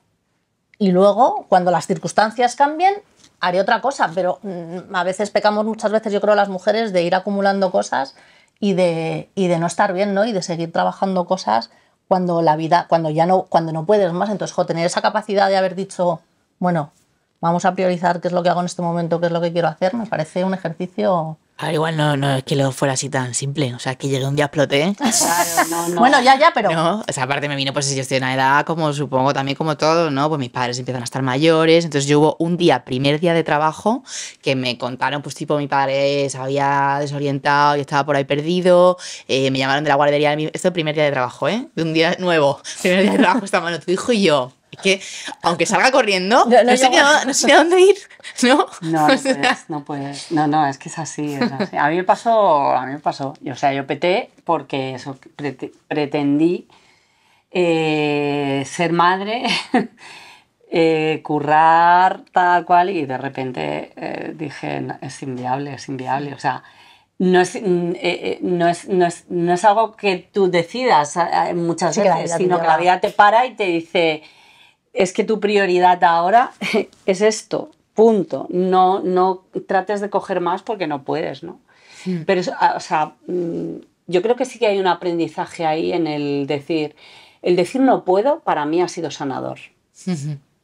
y luego, cuando las circunstancias cambien, haré otra cosa. Pero mm, a veces pecamos muchas veces, yo creo, las mujeres de ir acumulando cosas y de, de no estar bien, ¿no? Y de seguir trabajando cosas cuando la vida, cuando ya no, cuando no puedes más. Entonces, tener esa capacidad de haber dicho, bueno, vamos a priorizar qué es lo que hago en este momento, qué es lo que quiero hacer, me parece un ejercicio a ah, ver, igual no, no es que lo fuera así tan simple. O sea, que llegué un día exploté. Claro, bueno, ya, ya, pero. No, o sea, aparte me vino, pues yo estoy en una edad, como supongo también como todo, ¿no? Pues mis padres empiezan a estar mayores. Entonces yo hubo un día, primer día de trabajo, que me contaron, pues tipo, mi padre se había desorientado y estaba por ahí perdido. Eh, me llamaron de la guardería. Esto es el primer día de trabajo, ¿eh? De un día nuevo. Primer día de trabajo, esta mano, tu hijo y yo. Es que, aunque salga corriendo, no, sé, a, dónde ir, ¿no? No, no No, es que es así, A mí me pasó, a mí me pasó. O sea, yo peté porque pretendí eh, ser madre, eh, currar, tal cual, y de repente eh, dije, es inviable, es inviable. O sea, no es, mm, no, es, algo que tú decidas muchas veces, sino que la vida te para y te dice, es que tu prioridad ahora es esto, punto. No, no trates de coger más porque no puedes, ¿no? Pero, ah, o sea, mm, yo creo que sí que hay un aprendizaje ahí en el decir, el decir no puedo para mí ha sido sanador.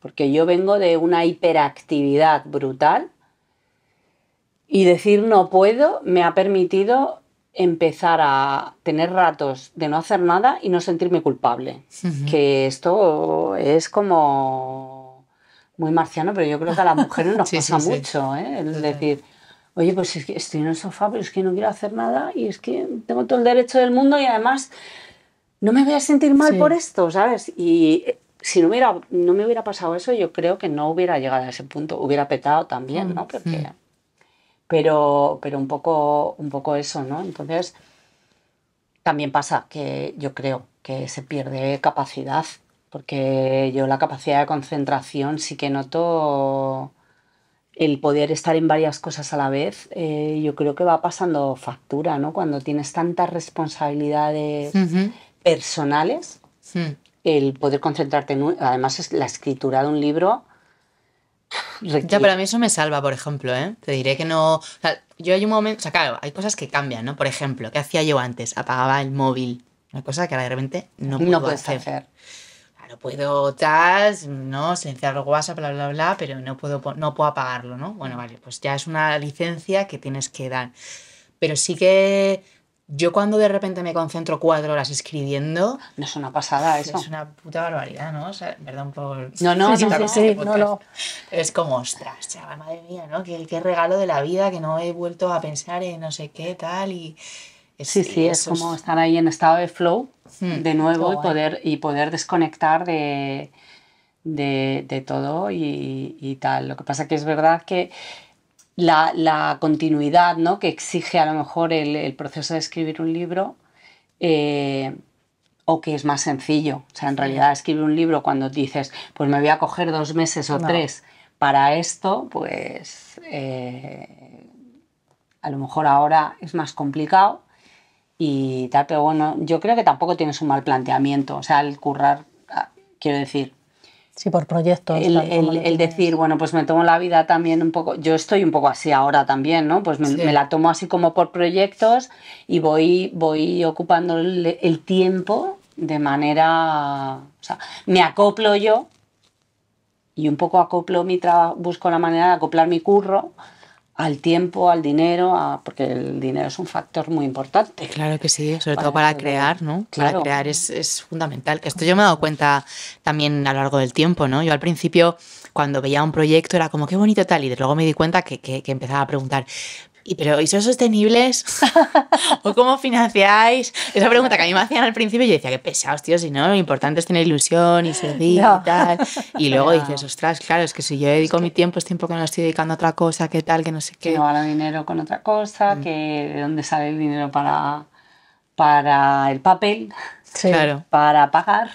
Porque yo vengo de una hiperactividad brutal y decir no puedo me ha permitido empezar a tener ratos de no hacer nada y no sentirme culpable. Que esto es como muy marciano, pero yo creo que a las mujeres nos pasa mucho, Es ¿eh? decir, oye, pues que estoy en el sofá, pero es que no quiero hacer nada y es que tengo todo el derecho del mundo y además no me voy a sentir mal por esto, ¿sabes? Y eh, si no, hubiera, no me hubiera pasado eso, yo creo que no hubiera llegado a ese punto, hubiera petado también, mm, ¿no? Porque mm pero, un, poco, eso, ¿no? Entonces, también pasa que yo creo que se pierde capacidad, porque yo la capacidad de concentración sí que noto el poder estar en varias cosas a la vez, eh, yo creo que va pasando factura, ¿no? Cuando tienes tantas responsabilidades personales, el poder concentrarte en además es la escritura de un libro ya, pero a mí eso me salva, por ejemplo, ¿eh? Te diré que no... O sea, yo hay un momento... O sea, claro, hay cosas que cambian, ¿no? Por ejemplo, ¿qué hacía yo antes? Apagaba el móvil. Una cosa que ahora de repente no puedo no puedes hacer. Claro, puedo tal, ¿no? Silenciar el WhatsApp, bla, bla, bla, pero no puedo, no puedo apagarlo, ¿no? Bueno, vale, pues ya es una licencia que tienes que dar. Pero sí que yo cuando de repente me concentro cuatro horas escribiendo... No es una pasada eso. Es una puta barbaridad, ¿no? O sea, perdón por... No, no, sí, sí, este no, Es como, ostras, chaval, madre mía, ¿no? Qué, regalo de la vida que no he vuelto a pensar en no sé qué, tal, y... sí, sí, es como estar ahí en estado de flow hmm, de nuevo y poder, y poder desconectar de, de, todo y, y, tal. Lo que pasa que es verdad que la, continuidad ¿no? que exige a lo mejor el, proceso de escribir un libro eh, o que es más sencillo. O sea, en realidad escribir un libro cuando dices, pues me voy a coger dos meses o tres para esto, pues eh, a lo mejor ahora es más complicado y tal, pero bueno, yo creo que tampoco tienes un mal planteamiento. O sea, el currar, ah, quiero decir, Sí, por proyectos. El, decir, bueno, pues me tomo la vida también un poco, yo estoy un poco así ahora también, ¿no? Pues me, la tomo así como por proyectos y voy, voy ocupando el, el tiempo de manera, o sea, me acoplo yo y un poco acoplo mi trabajo, busco la manera de acoplar mi curro al tiempo, al dinero, porque el dinero es un factor muy importante. Claro que sí, sobre todo para crear, ¿no? Para crear es, es fundamental. Esto yo me he dado cuenta también a lo largo del tiempo, ¿no? Yo al principio, cuando veía un proyecto, era como, qué bonito tal, y luego me di cuenta que, que, que empezaba a preguntar, ¿y pero ¿y sostenibles? ¿O cómo financiáis? Esa pregunta que a mí me hacían al principio, yo decía, que pesados, tío, si no, lo importante es tener ilusión y servir y tal. Y luego dices, ostras, claro, es que si yo dedico mi tiempo, es este tiempo que no lo estoy dedicando a otra cosa, qué tal, que no sé qué. Que no gano dinero con otra cosa, mm. que de dónde sale el dinero para, para el papel, claro. para pagar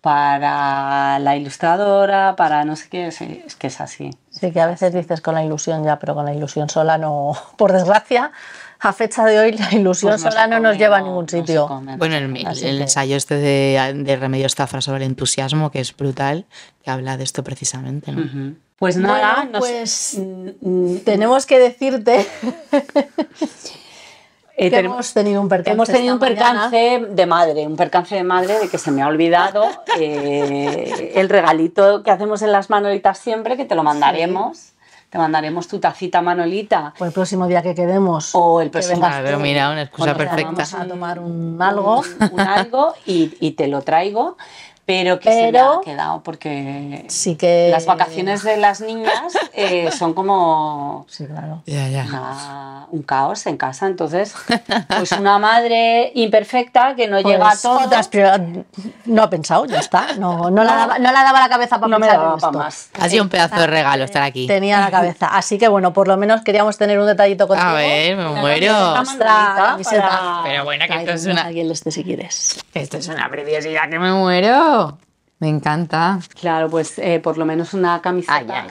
para la ilustradora, para no sé qué, es que es así. Sí, que a veces dices con la ilusión ya, pero con la ilusión sola no, por desgracia, a fecha de hoy la ilusión pues sola no nos lleva a ningún sitio. bueno, el, ensayo este de, Remedio Estafra sobre el entusiasmo, que es brutal, que habla de esto precisamente. Pues nada, pues tenemos que decirte Eh, hemos tenido un percance. de madre, un percance de madre de que se me ha olvidado eh, el regalito que hacemos en las manolitas siempre, que te lo mandaremos. Te mandaremos tu tacita manolita. O el próximo día que quedemos. O el próximo día. mira, una excusa perfecta. Vamos a tomar un algo. algo y, y te lo traigo pero que se me ha quedado porque sí que... las vacaciones de las niñas eh, son como sí, claro. un caos en casa. Entonces, pues una madre imperfecta que no pues llega a todo. no ha pensado, ya está. No, la, ah. daba, no la cabeza para no pensar me daba en Ha sido un pedazo de regalo estar aquí. Tenía la cabeza. Así que bueno, por lo menos queríamos tener un detallito contigo. A ver, me muero. Pero bueno, que esto es una... si quieres. Esto es una preciosidad que me muero. Me encanta. Claro, pues eh, por lo menos una camiseta.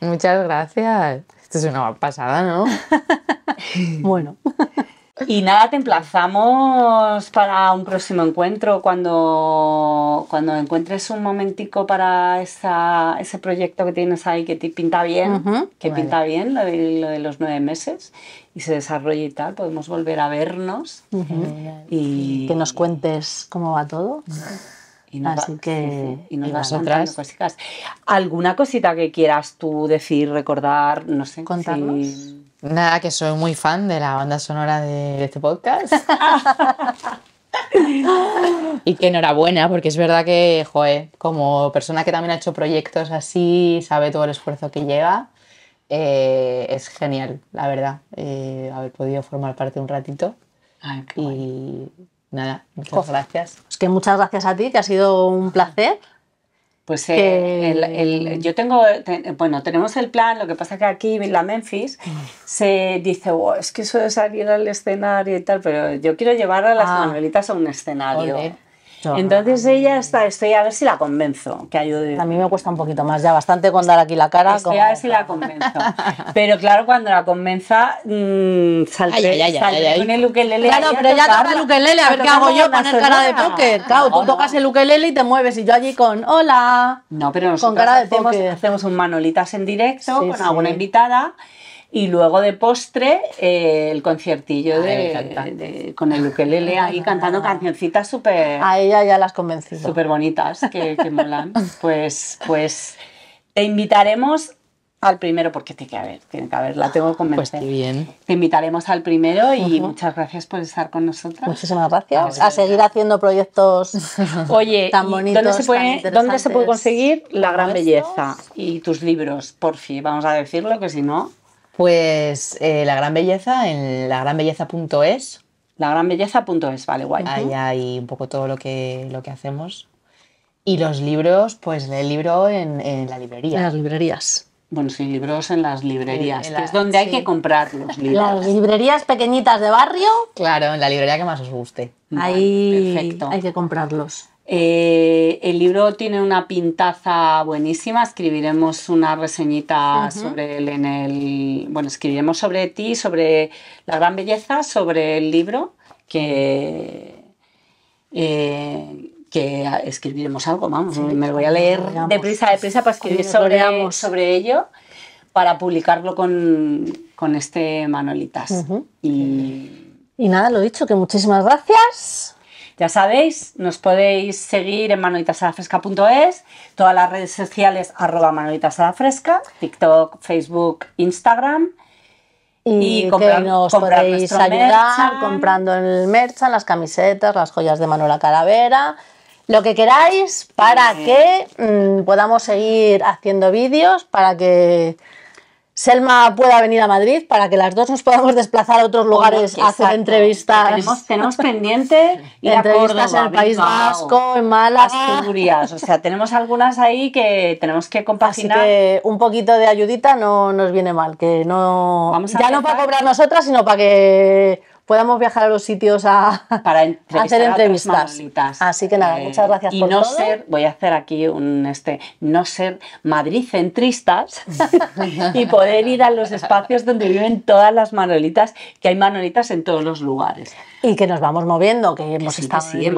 Muchas gracias. Esto es una pasada, ¿no? bueno. Y nada, te emplazamos para un próximo encuentro cuando, cuando encuentres un momentico para ese proyecto que tienes ahí que te pinta bien, que pinta bien lo de, los nueve meses y se desarrolle y tal, podemos volver a vernos eh, y que nos cuentes cómo va todo. Y nos Así y vas ¿Alguna cosita que quieras tú decir, recordar, no sé? Contarnos. Nada, que soy muy fan de la banda sonora de este podcast. y que enhorabuena, porque es verdad que, como persona que también ha hecho proyectos así, sabe todo el esfuerzo que lleva, eh, es genial, la verdad, eh, haber podido formar parte un ratito. y nada, muchas gracias. Es que muchas gracias a ti, que ha sido un placer. Pues eh, el, el, yo tengo, bueno, tenemos el plan, lo que pasa que aquí la Memphis mm. se dice, oh, es que eso de salir al escenario y tal, pero yo quiero llevar a las ah. Manuelitas a un escenario. Entonces ella está, estoy a ver si la convenzo que ayude. A mí me cuesta un poquito más, ya bastante con dar aquí la cara. Estoy a ver si la convenzo. Pero claro, cuando la convenza, mmm, salte, salte con el ukelele. Claro, pero ya toca el ukelele, a ver qué hago yo, el cara de póker. Claro, tú tocas el ukelele y te mueves y yo allí con hola. No, pero nosotros con cara de hacemos, hacemos un manolitas en directo con alguna invitada. Y luego de postre, eh, el conciertillo de, con el ukelele ahí cantando cancioncitas súper... A ella ya las convencido. Súper bonitas, que, molan. pues, pues te invitaremos al primero porque tiene que haber, tiene que haber, la tengo que pues bien. Te invitaremos al primero y muchas gracias por estar con nosotros Muchísimas gracias. A, seguir haciendo proyectos Oye, tan bonitos. ¿dónde se, puede, ¿Dónde se puede conseguir la gran belleza y tus libros? Por fin, vamos a decirlo, que si no. Pues eh, la gran belleza en lagranbelleza.es. Lagranbelleza.es, vale, guay. Ahí hay un poco todo lo que, lo que hacemos. Y los libros, pues el libro en, la librería. Las librerías. Bueno, sí, libros en las librerías, es donde hay que comprar los libros. Las librerías pequeñitas de barrio. Claro, en la librería que más os guste. Ahí hay que comprarlos. Eh, el libro tiene una pintaza buenísima. Escribiremos una reseñita sobre él en el. Bueno, escribiremos sobre ti, sobre la gran belleza, sobre el libro, que. Eh, que escribiremos algo, vamos, me lo voy a leer deprisa, deprisa para escribir sobre, sobre ello, para publicarlo con, este Manuelitas y... y nada, lo dicho, que muchísimas gracias. Ya sabéis, nos podéis seguir en manolitasalafresca.es, todas las redes sociales arroba TikTok, Facebook, Instagram. Y, que nos podéis ayudar comprando el merchan, las camisetas, las joyas de Manuela Calavera, lo que queráis para que mm, podamos seguir haciendo vídeos, para que Selma pueda venir a Madrid para que las dos nos podamos desplazar a otros lugares, a hacer entrevistas. Tenemos, pendiente y entrevistas en el País Vasco, en malas Asturias, o sea, tenemos algunas ahí que tenemos que compaginar. Así que un poquito de ayudita no nos viene mal, que no ya no para cobrar nosotras, sino para que podamos viajar a los sitios a, Para hacer entrevistas. Así que nada, eh, muchas gracias y no ser, voy a hacer aquí un este, no ser Madrid centristas y poder ir a los espacios donde viven todas las manolitas, que hay manolitas en todos los lugares. Y que nos vamos moviendo, que hemos estado en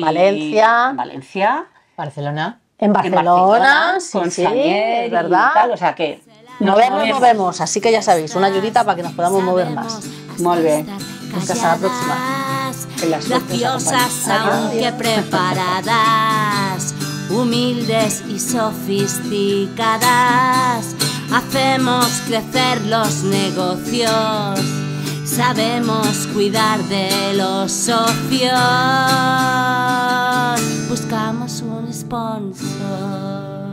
Valencia, en Barcelona. En ¿verdad? o sea que nos vemos, así que ya sabéis, una ayudita para que nos podamos mover más. Muy bien. Hasta la próxima. Graciosas aunque preparadas, humildes y sofisticadas, hacemos crecer los negocios, sabemos cuidar de los socios, buscamos un sponsor.